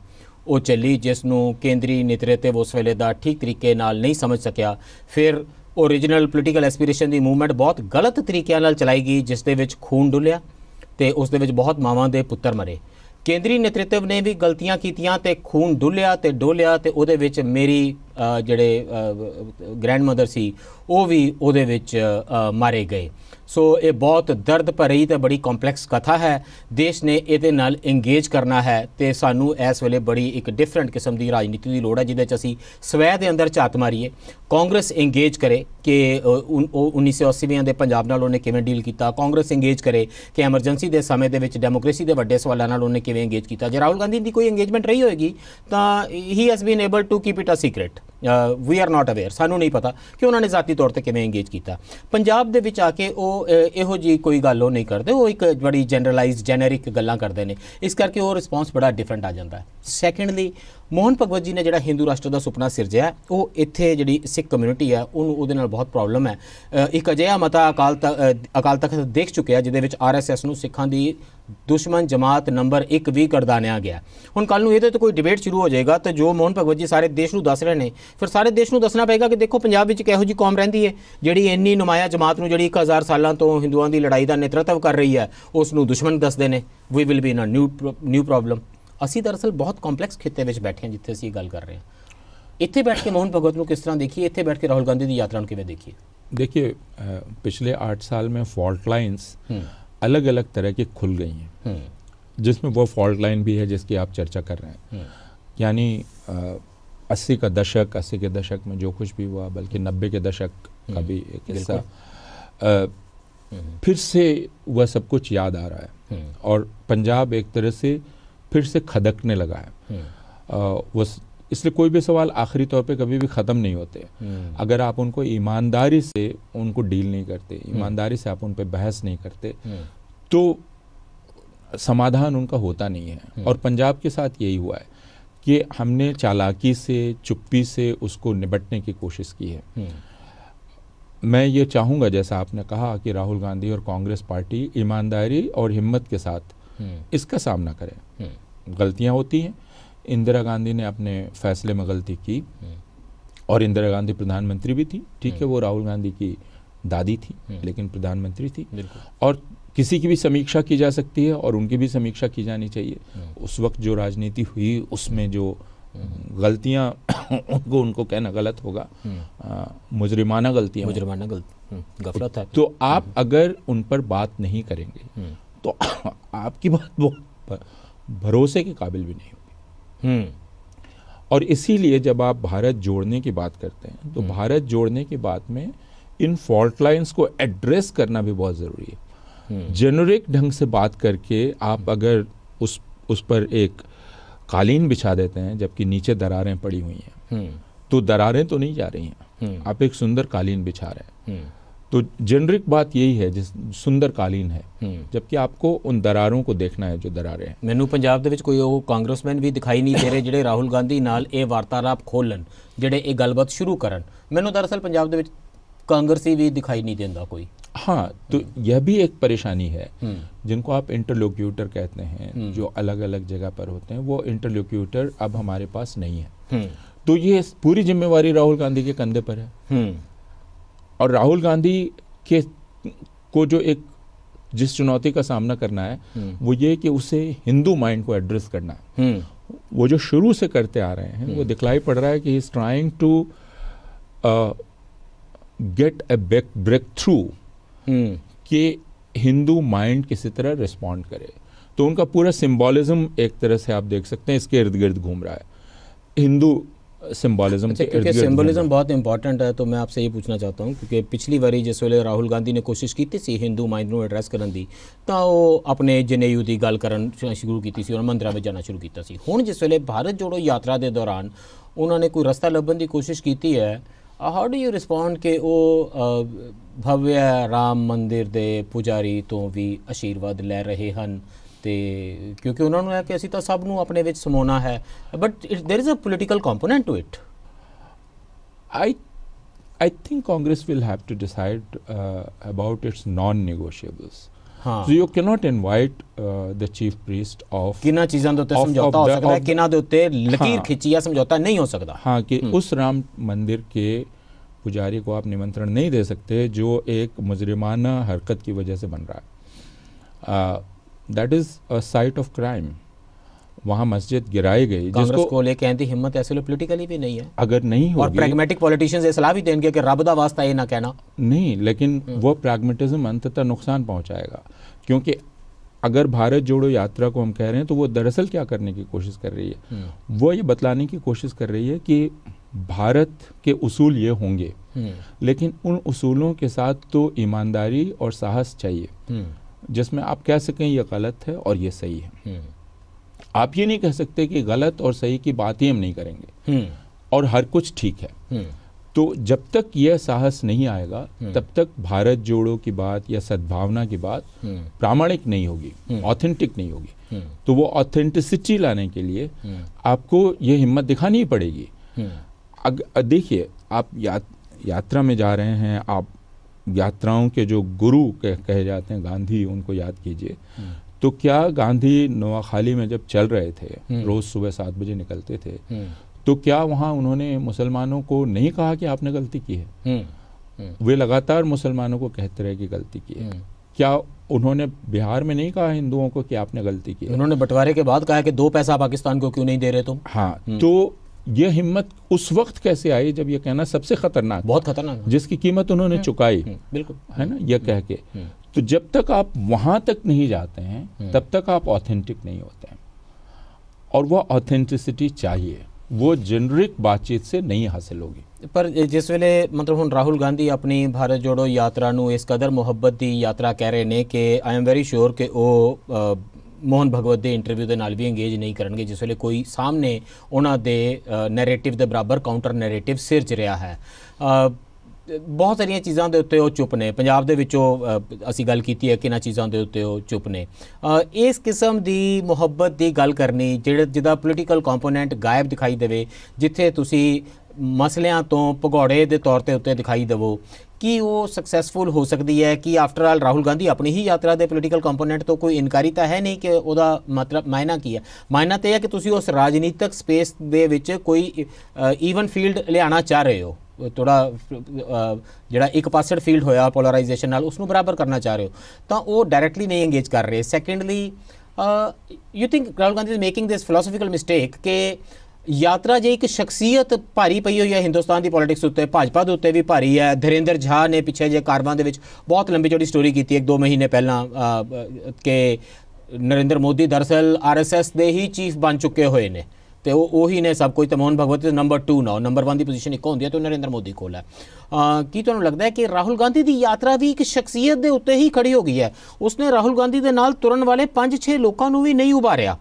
ਉਹ ਚੱਲੀ ਜਿਸ ਨੂੰ ਕੇਂਦਰੀ ਨਿਤਰੇਤੇ ਉਸ ਵੇਲੇ ਦਾ ਠੀਕ ਤਰੀਕੇ ਨਾਲ ਨਹੀਂ ਸਮਝ ਸਕਿਆ ਫਿਰ ਓਰੀਜਨਲ ਪੋਲੀਟੀਕਲ ਐਸਪੀਰੇਸ਼ਨ ਦੀ ਮੂਵਮੈਂਟ ਬਹੁਤ ਗਲਤ ਤਰੀਕਿਆਂ ਨਾਲ ਚਲਾਈ ਗਈ ਜਿਸ ਦੇ ਵਿੱਚ ਖੂਨ ਡੁੱਲਿਆ ਤੇ ਉਸ ਦੇ ਵਿੱਚ ਬਹੁਤ ਮਾਵਾਂ ਦੇ ਪੁੱਤਰ ਮਰੇ ਕੇਂਦਰੀ ਨੇਤ੍ਰਿਤਵ ਨੇ ਵੀ ਗਲਤੀਆਂ ਕੀਤੀਆਂ ਤੇ ਖੂਨ ਡੁੱਲਿਆ ਤੇ ਡੋਲਿਆ ਤੇ ਉਹਦੇ ਵਿੱਚ ਮੇਰੀ ਜਿਹੜੇ ਗ੍ਰੈਂਡਮਦਰ ਸੀ ਉਹ ਵੀ ਉਹਦੇ ਵਿੱਚ ਮਾਰੇ ਗਏ ਸੋ ਇਹ ਬਹੁਤ ਦਰਦ ਭਰੀ ਤੇ ਬੜੀ ਕੰਪਲੈਕਸ ਕਥਾ ਹੈ ਦੇਸ਼ ਨੇ ਇਹਦੇ ਨਾਲ ਇੰਗੇਜ ਕਰਨਾ ਹੈ ਤੇ ਸਾਨੂੰ ਇਸ ਵੇਲੇ ਬੜੀ ਇੱਕ ਡਿਫਰੈਂਟ ਕਿਸਮ ਦੀ ਰਾਜਨੀਤੀ ਦੀ ਲੋੜ ਹੈ ਜਿਹਦੇ ਵਿੱਚ ਅਸੀਂ ਸਵੈ ਦੇ ਅੰਦਰ ਝਾਤ ਮਾਰੀਏ ਕਾਂਗਰਸ ਇੰਗੇਜ ਕਰੇ ਕਿ 1980ਵਿਆਂ ਦੇ ਪੰਜਾਬ ਨਾਲ ਉਹਨੇ ਕਿਵੇਂ ਡੀਲ ਕੀਤਾ ਕਾਂਗਰਸ ਇੰਗੇਜ ਕਰੇ ਕਿ ਐਮਰਜੈਂਸੀ ਦੇ ਸਮੇਂ ਦੇ ਵਿੱਚ ਡੈਮੋਕ੍ਰੇਸੀ ਦੇ ਵੱਡੇ ਸਵਾਲਾਂ ਨਾਲ ਉਹਨੇ ਕਿਵੇਂ ਇੰਗੇਜ ਕੀਤਾ ਜੇ ਰਾਹੁਲ ਗਾਂਧੀ ਦੀ ਕੋਈ ਇੰਗੇਜਮੈਂਟ ਰਹੀ ਹੋਏਗੀ ਤਾਂ ਹੀ has been able to keep it a secret we are not aware ਸਾਨੂੰ ਨਹੀਂ ਪਤਾ ਕਿ ਉਹਨਾਂ ਨੇ ਜ਼ਾਤੀ ਤੌਰ ਤੇ ਕਿਵੇਂ ਇੰਗੇਜ ਕੀਤਾ ਪੰਜਾਬ ਦੇ ਵਿੱਚ ਆ ਕੇ ਉਹ ਇਹੋ ਜੀ ਕੋਈ ਗੱਲ ਉਹ ਨਹੀਂ ਕਰਦੇ ਉਹ ਇੱਕ ਬੜੀ ਜਨਰਲਾਈਜ਼ ਜੈਨਰਿਕ ਗੱਲਾਂ ਕਰਦੇ ਨੇ ਇਸ ਕਰਕੇ ਉਹ ਰਿਸਪੌਂਸ ਬੜਾ ਡਿਫਰੈਂਟ ਆ ਜਾਂਦਾ ਹੈ ਸੈਕੰਡਲੀ ਮੋਹਨ ਭਗਵਤ ਜੀ ਨੇ ਜਿਹੜਾ ਹਿੰਦੂ ਰਾਸ਼ਟਰ ਦਾ ਸੁਪਨਾ ਸਿਰਜਿਆ ਉਹ ਇੱਥੇ ਜਿਹੜੀ ਸਿੱਖ ਕਮਿਊਨਿਟੀ ਹੈ ਉਹਨੂੰ ਉਹਦੇ ਨਾਲ ਬਹੁਤ ਪ੍ਰੋਬਲਮ ਹੈ ਇੱਕ ਅਜਿਹਾ ਮਤਾ ਅਕਾਲ ਅਕਾਲ ਤਖਤ ਦੇਖ ਚੁੱਕਿਆ ਜਿਹਦੇ ਵਿੱਚ ਆਰਐਸਐਸ ਨੂੰ ਸਿੱਖਾਂ ਦੀ ਦੁਸ਼ਮਣ ਜਮਾਤ ਨੰਬਰ 1 ਵੀ ਕਰਦਾਨਿਆ ਗਿਆ ਹੁਣ ਕੱਲ ਨੂੰ ਇਹਦੇ ਤੇ ਕੋਈ ਡਿਬੇਟ ਸ਼ੁਰੂ ਹੋ ਜਾਏਗਾ ਤੇ ਜੋ ਮੋਹਨ ਭਗਵਤ ਜੀ ਸਾਰੇ ਦੇਸ਼ ਨੂੰ ਦੱਸ ਰਹੇ ਨੇ ਫਿਰ ਸਾਰੇ ਦੇਸ਼ ਨੂੰ ਦੱਸਣਾ ਪਏਗਾ ਕਿ ਦੇਖੋ ਪੰਜਾਬ ਵਿੱਚ ਕਿਹੋ ਜੀ ਕੌਮ ਰਹਿੰਦੀ ਹੈ ਜਿਹੜੀ ਇੰਨੀ ਨਮਾਇਆ ਜਮਾਤ ਨੂੰ ਜਿਹੜੀ 1000 ਸਾਲਾਂ ਤੋਂ ਹਿੰਦੂਆਂ ਦੀ ਲੜਾਈ ਦਾ ਨੇਤਰਤਵ ਕਰ ਰਹੀ ਹੈ ਉਸ ਨੂੰ ਦੁਸ਼ਮਣ ਦੱਸਦੇ ਨੇ we will be in a new new problem असी दरअसल बहुत कॉम्पलैक्स ਖੇਤੇ में बैठे हैं ਜਿੱਥੇ अं गल कर रहे हैं इतने बैठ के मोहन भगवत को किस तरह देखिए इतने बैठ के राहुल गांधी की यात्रा किमें देखिए देखिए पिछले आठ साल में फॉल्ट लाइन्स अलग अलग तरह की खुल गई हैं हम्म। जिसमें वो फॉल्ट लाइन भी है जिसकी आप चर्चा कर रहे हैं हम्म। यानी अस्सी का दशक अस्सी के दशक में जो कुछ भी हुआ बल्कि नब्बे के दशक का हम्म। भी एक हिस्सा फिर से वह सब कुछ याद आ रहा है और पंजाब एक तरह से फिर से खदकने लगा है हम्म। वो इसलिए कोई भी सवाल आखिरी तौर पे कभी भी ख़त्म नहीं होते हम्म। अगर आप उनको ईमानदारी से उनको डील नहीं करते हम्म। ईमानदारी से आप उन पर बहस नहीं करते तो समाधान उनका होता नहीं है और पंजाब के साथ यही हुआ है कि हमने चालाकी से चुप्पी से उसको निपटने की कोशिश की है मैं ये चाहूँगा जैसा आपने कहा कि राहुल गांधी और कांग्रेस पार्टी ईमानदारी और हिम्मत के साथ हम्म। इसका सामना करें हम्म। गलतियां होती हैं इंदिरा गांधी ने अपने फैसले में गलती की हम्म। और इंदिरा गांधी प्रधानमंत्री भी थी ठीक है वो राहुल गांधी की दादी थी लेकिन प्रधानमंत्री थी और किसी की भी समीक्षा की जा सकती है और उनकी भी समीक्षा की जानी चाहिए उस वक्त जो राजनीति हुई उसमें जो गलतियां उनको उनको कहना गलत होगा मुजरिमाना गलतियां मुजरिमाना गलती गफलत है तो आप अगर उन पर बात नहीं करेंगे तो आपकी बात वो भरोसे के काबिल भी नहीं होगी हम्म। और इसीलिए जब आप भारत जोड़ने की बात करते हैं तो हम्म। भारत जोड़ने की बात में इन फॉल्ट लाइन्स को एड्रेस करना भी बहुत ज़रूरी है जेनरिक हम्म। ढंग से बात करके आप अगर उस उस पर एक कालीन बिछा देते हैं जबकि नीचे दरारें पड़ी हुई हैं तो दरारें तो नहीं जा रही हैं आप एक सुंदर कालीन बिछा रहे हैं तो जेनरिक बात यही है जिस सुंदर कालीन है ਜਦਕਿ ਆਪਕੋ ਉਨ ਦਰਾਰੋਂ ਕੋ ਦੇਖਣਾ ਹੈ ਜੋ ਦਰਾਰੇ ਹੈ ਮੈਨੂੰ ਪੰਜਾਬ ਦੇ ਵਿੱਚ ਕੋਈ कांग्रेसमैन भी दिखाई नहीं दे रहे ਰਹੇ राहुल गांधी नाल ये वार्तालाप खोलन ਖੋਲਣ ये गलबात शुरू करन मैनू दरअसल पंजाब दे विच ਵਿੱਚ कांग्रेसी भी दिखाई नहीं देता कोई हाँ तो हम्म। यह भी एक परेशानी है हम्म। जिनको आप इंटरलोक्यूटर कहते हैं हम्म। जो अलग अलग जगह पर होते हैं वो इंटरलोक्यूटर अब हमारे पास नहीं है तो ये पूरी जिम्मेवारी राहुल गांधी के कंधे पर है और राहुल गांधी के को जो एक जिस चुनौती का सामना करना है हम्म। वो ये कि उसे हिंदू माइंड को एड्रेस करना है हम्म। वो जो शुरू से करते आ रहे हैं वो हम्म। दिखलाई पड़ रहा है कि is trying to get a breakthrough कि हिंदू माइंड किसी तरह रिस्पॉन्ड करे तो उनका पूरा सिंबोलिज्म एक तरह से आप देख सकते हैं इसके इर्द गिर्द घूम रहा है हिंदू सिंबॉलिज्म क्योंकि ਸਿੰਬੋਲਿਜ਼ਮ ਬਹੁਤ ਇੰਪੋਰਟੈਂਟ ਹੈ ਤਾਂ ਮੈਂ ਆਪਸੇ ਇਹ ਪੁੱਛਣਾ ਚਾਹਤਾ ਹਾਂ ਕਿਉਂਕਿ ਪਿਛਲੀ ਵਾਰੀ ਜਿਸ ਵੇਲੇ ਰਾਹੁਲ ਗਾਂਧੀ ਨੇ ਕੋਸ਼ਿਸ਼ ਕੀਤੀ ਸੀ ਹਿੰਦੂ ਮਾਈਂਡ ਨੂੰ ਐਡਰੈਸ ਕਰਨ ਦੀ ਤਾਂ ਉਹ ਆਪਣੇ ਜਨੇਯੂ ਦੀ ਗੱਲ ਕਰਨ ਸ਼ੁਰੂ ਕੀਤੀ ਸੀ ਉਹਨਾਂ ਮੰਦਰਾਂ ਵਿੱਚ ਜਾਣਾ ਸ਼ੁਰੂ ਕੀਤਾ ਸੀ ਹੁਣ ਜਿਸ ਵੇਲੇ ਭਾਰਤ ਜੋੜੋ ਯਾਤਰਾ ਦੇ ਦੌਰਾਨ ਉਹਨਾਂ ਨੇ ਕੋਈ ਰਸਤਾ ਲੱਭਣ ਦੀ ਕੋਸ਼ਿਸ਼ ਕੀਤੀ ਹੈ ਹਾਊ ਡੂ ਯੂ ਰਿਸਪੌਂਡ ਕਿ ਉਹ ਭਵਯ ਰਾਮ ਮੰਦਿਰ ਦੇ ਪੁਜਾਰੀ ਤੋਂ ਵੀ ਅਸ਼ੀਰਵਾਦ ਲੈ ਰਹੇ ਹਨ ਤੇ ਕਿਉਂਕਿ ਉਹਨਾਂ ਨੂੰ ਹੈ ਕਿ ਅਸੀਂ ਤਾਂ ਸਭ ਨੂੰ ਆਪਣੇ ਵਿੱਚ ਸਮੋਣਾ ਹੈ but there is a political component to it I I think Congress will have to decide about its non negotiables ਹਾਂ so you cannot invite the chief priest of ਕਿਨਾਂ ਚੀਜ਼ਾਂ ਦੇ ਉੱਤੇ ਸਮਝੌਤਾ ਹੋ ਸਕਦਾ ਹੈ ਕਿਨਾਂ ਦੇ ਉੱਤੇ ਲਕੀਰ ਖਿੱਚੀ ਜਾਂ ਸਮਝੌਤਾ ਨਹੀਂ ਹੋ ਸਕਦਾ हाँ कि हम्म। उस राम मंदिर के पुजारी को आप निमंत्रण नहीं दे सकते जो एक मुजरिमाना हरकत की वजह से बन रहा है that is a site of crime वहाँ मस्जिद गिराई गई जिसको को लेके एंती हिम्मत ऐसे लोग पोलिटिकली भी नहीं है अगर नहीं हो और प्रैग्मेटिक पॉलिटिशियंस ये सलाह भी देंगे कि रबदा वास्ता ये ना कहना नहीं लेकिन हम्म। वो प्रैग्मेटिज्म अंततः नुकसान पहुँचाएगा क्योंकि अगर भारत जोड़ो यात्रा को हम कह रहे हैं तो वो दरअसल क्या करने की कोशिश कर रही है हम्म। वो ये बतलाने की कोशिश कर रही है कि भारत के उसूल ये होंगे हम्म। लेकिन उन उसूलों के साथ तो ईमानदारी और साहस चाहिए जिसमें आप कह सकें ये गलत है और ये सही है आप ये नहीं कह सकते कि गलत और सही की बात ही हम नहीं करेंगे हम्म। और हर कुछ ठीक है हम्म। तो जब तक यह साहस नहीं आएगा हम्म। तब तक भारत जोड़ो की बात या सद्भावना की बात प्रामाणिक नहीं होगी ऑथेंटिक नहीं होगी तो वो ऑथेंटिसिटी लाने के लिए आपको ये हिम्मत दिखानी ही पड़ेगी देखिए आप या, यात्रा में जा रहे हैं आप यात्राओं के जो गुरु कह, कहे जाते हैं गांधी उनको याद कीजिए तो क्या गांधी नवाखाली में जब चल रहे थे हम्म। रोज सुबह सात बजे निकलते थे हम्म। तो क्या वहां उन्होंने मुसलमानों को नहीं कहा कि आपने गलती की है हम्म। वे लगातार मुसलमानों को कहते रहे कि गलती की है क्या उन्होंने बिहार में नहीं कहा हिंदुओं को कि आपने गलती की उन्होंने बंटवारे के बाद कहा कि दो पैसा पाकिस्तान को क्यों नहीं दे रहे तुम हाँ तो यह हिम्मत उस वक्त कैसे आई जब यह कहना सबसे खतरनाक बहुत खतरनाक जिसकी कीमत उन्होंने चुकाई बिल्कुल है ना यह कह के तो जब तक आप वहां तक नहीं जाते हैं हम्म। तब तक आप ऑथेंटिक नहीं होते हैं और वह ऑथेंटिसिटी चाहिए वो जेनरिक बातचीत से नहीं हासिल होगी पर जिस वेले मतलब हूँ राहुल गांधी अपनी भारत जोड़ो यात्रा नू इस कदर मोहब्बत की यात्रा कह रहे हैं कि आई एम वेरी श्योर कि वो मोहन भगवत के इंटरव्यू दे नाल भी एंगेज नहीं करेंगे जिस वेले कोई सामने उन्होंने नैरेटिव के बराबर काउंटर नैरेटिव सिर च रहा है आ, ਬਹੁਤ ਸਾਰੀਆਂ ਚੀਜ਼ਾਂ ਦੇ ਉੱਤੇ ਉਹ ਚੁੱਪ ਨੇ ਪੰਜਾਬ ਦੇ ਵਿੱਚੋਂ ਅਸੀਂ ਗੱਲ ਕੀਤੀ ਹੈ ਕਿ ਇਹਨਾਂ ਚੀਜ਼ਾਂ ਦੇ ਉੱਤੇ ਉਹ ਚੁੱਪ ਨੇ ਇਸ ਕਿਸਮ ਦੀ ਮੁਹੱਬਤ ਦੀ ਗੱਲ ਕਰਨੀ ਜਿਹੜਾ ਜਿਹਦਾ ਪੋਲੀਟੀਕਲ ਕੰਪੋਨੈਂਟ ਗਾਇਬ ਦਿਖਾਈ ਦੇਵੇ ਜਿੱਥੇ ਤੁਸੀਂ ਮਸਲਿਆਂ ਤੋਂ ਭਗੌੜੇ ਦੇ ਤੌਰ ਤੇ ਉੱਤੇ ਦਿਖਾਈ ਦੇਵੋ ਕਿ ਉਹ ਸਕਸੈਸਫੁਲ ਹੋ ਸਕਦੀ ਹੈ ਕਿ ਆਫਟਰ ਆਲ ਰਾਹੁਲ ਗਾਂਧੀ ਆਪਣੀ ਹੀ ਯਾਤਰਾ ਦੇ ਪੋਲੀਟੀਕਲ ਕੰਪੋਨੈਂਟ ਤੋਂ ਕੋਈ ਇਨਕਾਰੀ ਤਾਂ ਹੈ ਨਹੀਂ ਕਿ ਉਹਦਾ ਮਤਲਬ ਮਾਇਨਾ ਕੀ ਹੈ ਮਾਇਨਾ ਤੇ ਹੈ ਕਿ ਤੁਸੀਂ ਉਸ ਰਾਜਨੀਤਿਕ ਸਪੇਸ ਦੇ ਵਿੱਚ ਕੋਈ ਈਵਨ ਫੀਲਡ ਲਿਆਣਾ ਚਾਹ ਰਹੇ ਹੋ ਥੋੜਾ ਜਿਹੜਾ ਇੱਕ ਪਾਸੇ ਫੀਲਡ ਹੋਇਆ ਪੋਲਰਾਈਜੇਸ਼ਨ ਨਾਲ ਉਸ ਨੂੰ ਬਰਾਬਰ ਕਰਨਾ ਚਾਹ ਰਹੇ ਹੋ ਤਾਂ ਉਹ ਡਾਇਰੈਕਟਲੀ ਨਹੀਂ ਇੰਗੇਜ ਕਰ ਰਹੇ secondly you think Rahul Gandhi is making this philosophical mistake ਕਿ ਯਾਤਰਾ ਜੇ ਇੱਕ ਸ਼ਖਸੀਅਤ ਭਾਰੀ ਪਈ ਹੋਈ ਹੈ ਹਿੰਦੁਸਤਾਨ ਦੀ ਪੋਲਿਟਿਕਸ ਉੱਤੇ ਭਾਜਪਾ ਦੇ ਉੱਤੇ ਵੀ ਭਾਰੀ ਹੈ ਧਰਿੰਦਰ ਝਾ ਨੇ ਪਿੱਛੇ ਜੇ ਕਾਰਵਾਂ ਦੇ ਵਿੱਚ ਬਹੁਤ ਲੰਬੀ ਚੌੜੀ ਸਟੋਰੀ ਕੀਤੀ ਇੱਕ ਦੋ ਮਹੀਨੇ ਪਹਿਲਾਂ ਕਿ ਨਰਿੰਦਰ ਮੋਦੀ ਦਰਸਲ ਆਰਐਸਐਸ ਦੇ ਹੀ ਚੀਫ ਬਣ ਚੁੱਕੇ ਹੋਏ ਨੇ ਤੇ ਉਹ ਉਹੀ ਨੇ ਸਭ ਕੁਝ ਤੇ ਮੋਹਨ ਭਗਵਤ ਨੰਬਰ 2 ਨਾ ਨੰਬਰ 1 ਦੀ ਪੋਜੀਸ਼ਨ ਇੱਕ ਹੁੰਦੀ ਹੈ ਤੇ ਨਰਿੰਦਰ ਮੋਦੀ ਕੋਲ ਹੈ ਕੀ ਤੁਹਾਨੂੰ ਲੱਗਦਾ ਹੈ ਕਿ ਰਾਹੁਲ ਗਾਂਧੀ ਦੀ ਯਾਤਰਾ ਵੀ ਇੱਕ ਸ਼ਖਸੀਅਤ ਦੇ ਉੱਤੇ ਹੀ ਖੜੀ ਹੋ ਗਈ ਹੈ ਉਸਨੇ ਰਾਹੁਲ ਗਾਂਧੀ ਦੇ ਨਾਲ ਤੁਰਨ ਵਾਲੇ 5-6 ਲੋਕਾਂ ਨੂੰ ਵੀ ਨਹੀਂ ਉਭਾਰਿਆ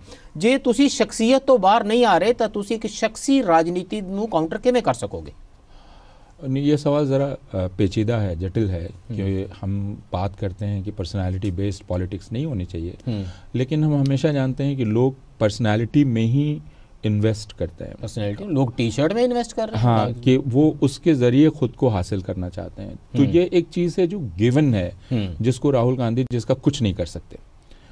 ਜੇ ਤੁਸੀਂ ਸ਼ਖਸੀਅਤ ਤੋਂ ਬਾਹਰ ਨਹੀਂ ਆ ਰਹੇ ਤਾਂ ਤੁਸੀਂ ਇੱਕ ਸ਼ਖਸੀ ਰਾਜਨੀਤੀ ਨੂੰ ਕਾਊਂਟਰ ਕਿਵੇਂ ਕਰ ਸਕੋਗੇ नहीं ये सवाल ज़रा पेचीदा है जटिल है कि हम बात करते हैं कि पर्सनालिटी बेस्ड पॉलिटिक्स नहीं होनी चाहिए लेकिन हम हमेशा जानते हैं कि लोग पर्सनालिटी में ही इन्वेस्ट करते हैं पर्सनैलिटी लोग टी शर्ट में इन्वेस्ट कर रहे हैं हाँ कि वो उसके जरिए खुद को हासिल करना चाहते हैं तो हम्म। ये एक चीज़ है जो गिवन है हम्म। जिसको राहुल गांधी जिसका कुछ नहीं कर सकते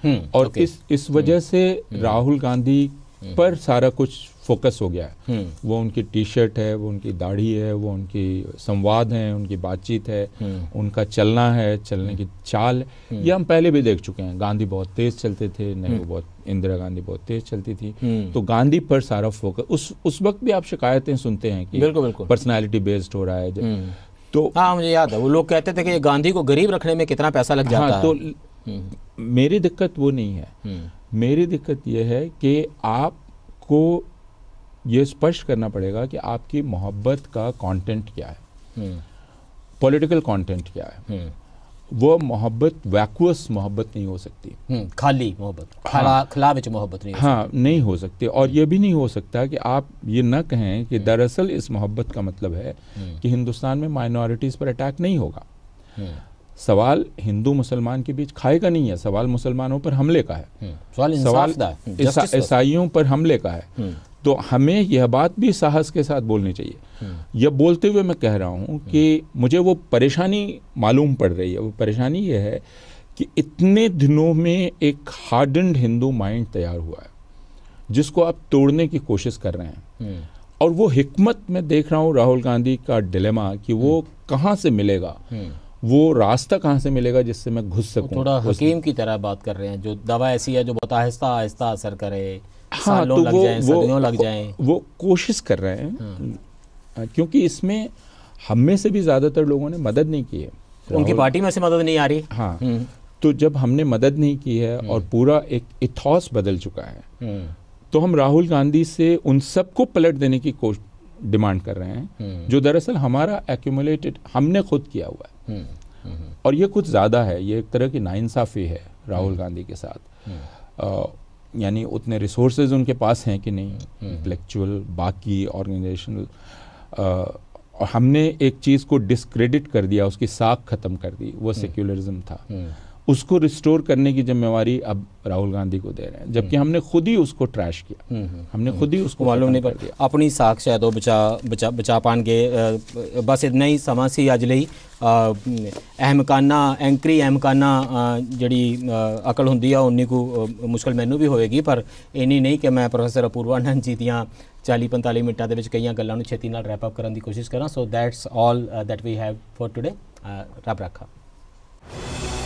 हम्म, और इस इस वजह से राहुल गांधी पर सारा कुछ फोकस हो गया है हम्म। वो उनकी टी शर्ट है वो उनकी दाढ़ी है वो उनकी संवाद है उनकी बातचीत है हम्म। उनका चलना है चलने की हम्म। चाल ये हम पहले भी देख चुके हैं गांधी बहुत तेज चलते थे नेहरू बहुत इंदिरा गांधी बहुत तेज चलती थी तो गांधी पर सारा फोकस उस उस वक्त भी आप शिकायतें सुनते हैं कि बिल्कुल बिल्कुल पर्सनैलिटी बेस्ड हो रहा है तो हाँ मुझे याद है वो लोग कहते थे कि गांधी को गरीब रखने में कितना पैसा लग जाता हाँ, तो है तो मेरी दिक्कत वो नहीं है मेरी दिक्कत यह है कि आपको ये स्पष्ट करना पड़ेगा कि आपकी मोहब्बत का कंटेंट क्या है पॉलिटिकल हम्म। कंटेंट क्या है हम्म। वो मोहब्बत वैक्यूअस मोहब्बत नहीं हो सकती हम्म, खाली मोहब्बत खला हाँ। में मोहब्बत नहीं हाँ नहीं हो सकती और ये भी नहीं हो सकता कि आप ये ना कहें कि दरअसल इस मोहब्बत का मतलब है कि हिंदुस्तान में माइनॉरिटीज़ पर अटैक नहीं होगा सवाल हिंदू मुसलमान के बीच खाए का नहीं है सवाल मुसलमानों पर हमले का है सवाल ईसाइयों पर हमले का है तो हमें यह बात भी साहस के साथ बोलनी चाहिए हम्म। यह बोलते हुए मैं कह रहा हूँ कि हम्म। मुझे वो परेशानी मालूम पड़ रही है वो परेशानी यह है कि इतने दिनों में एक हार्डन्ड हिंदू माइंड तैयार हुआ है जिसको आप तोड़ने की कोशिश कर रहे हैं हम्म। और वो हिकमत में देख रहा हूँ राहुल गांधी का डिलेमा कि वो कहाँ से मिलेगा वो रास्ता कहाँ से मिलेगा जिससे मैं घुस सकूँ थोड़ा हकीम की तरह बात कर रहे हैं जो दवा ऐसी है जो बहुत आहिस्ता असर करे हाँ तो लग वो, जाएं, वो, लग जाएं। वो कोशिश कर रहे हैं हाँ। क्योंकि इसमें हम में से भी ज़्यादातर लोगों ने मदद नहीं की है उनकी पार्टी में से मदद नहीं आ रही हाँ हम्म। तो जब हमने मदद नहीं की है हम्म। और पूरा एक इथॉस बदल चुका है हम्म। तो हम राहुल गांधी से उन सबको पलट देने की कोशिश डिमांड कर रहे हैं हम्म। जो दरअसल हमारा एक्यूमुलेटेड हमने खुद किया हुआ है हम्म, हम्म, और ये कुछ ज़्यादा है ये एक तरह की नाइंसाफ़ी है राहुल गांधी के साथ यानी उतने रिसोर्सेज उनके पास हैं कि नहीं इंटलेक्चुअल बाकी ऑर्गेनाइजेशनल और हमने एक चीज़ को डिसक्रेडिट कर दिया उसकी साख ख़त्म कर दी वो सेक्युलरिज्म था उसको रिस्टोर करने की जिम्मेवारी अब राहुल गांधी को दे रहे हैं जबकि हम्म। हमने खुद ही उसको ट्रैश किया हम्म, हम्म, हमने खुद ही उसको मालूम नहीं कर अपनी साख शायद बचा बचा बचा पान के बस इतना ही समा सी अज लई अहमकाना एंकरी अहमकाना जड़ी अकल होंगी उन्नी को मुश्किल मैनू भी होएगी पर इन्नी नहीं कि मैं प्रोफेसर अपूर्वानंद जी दियाँ चाली पंताली मिनटा के कई गलों छेती रैपअप करने की कोशिश करा so that's all that we have for today रब रखा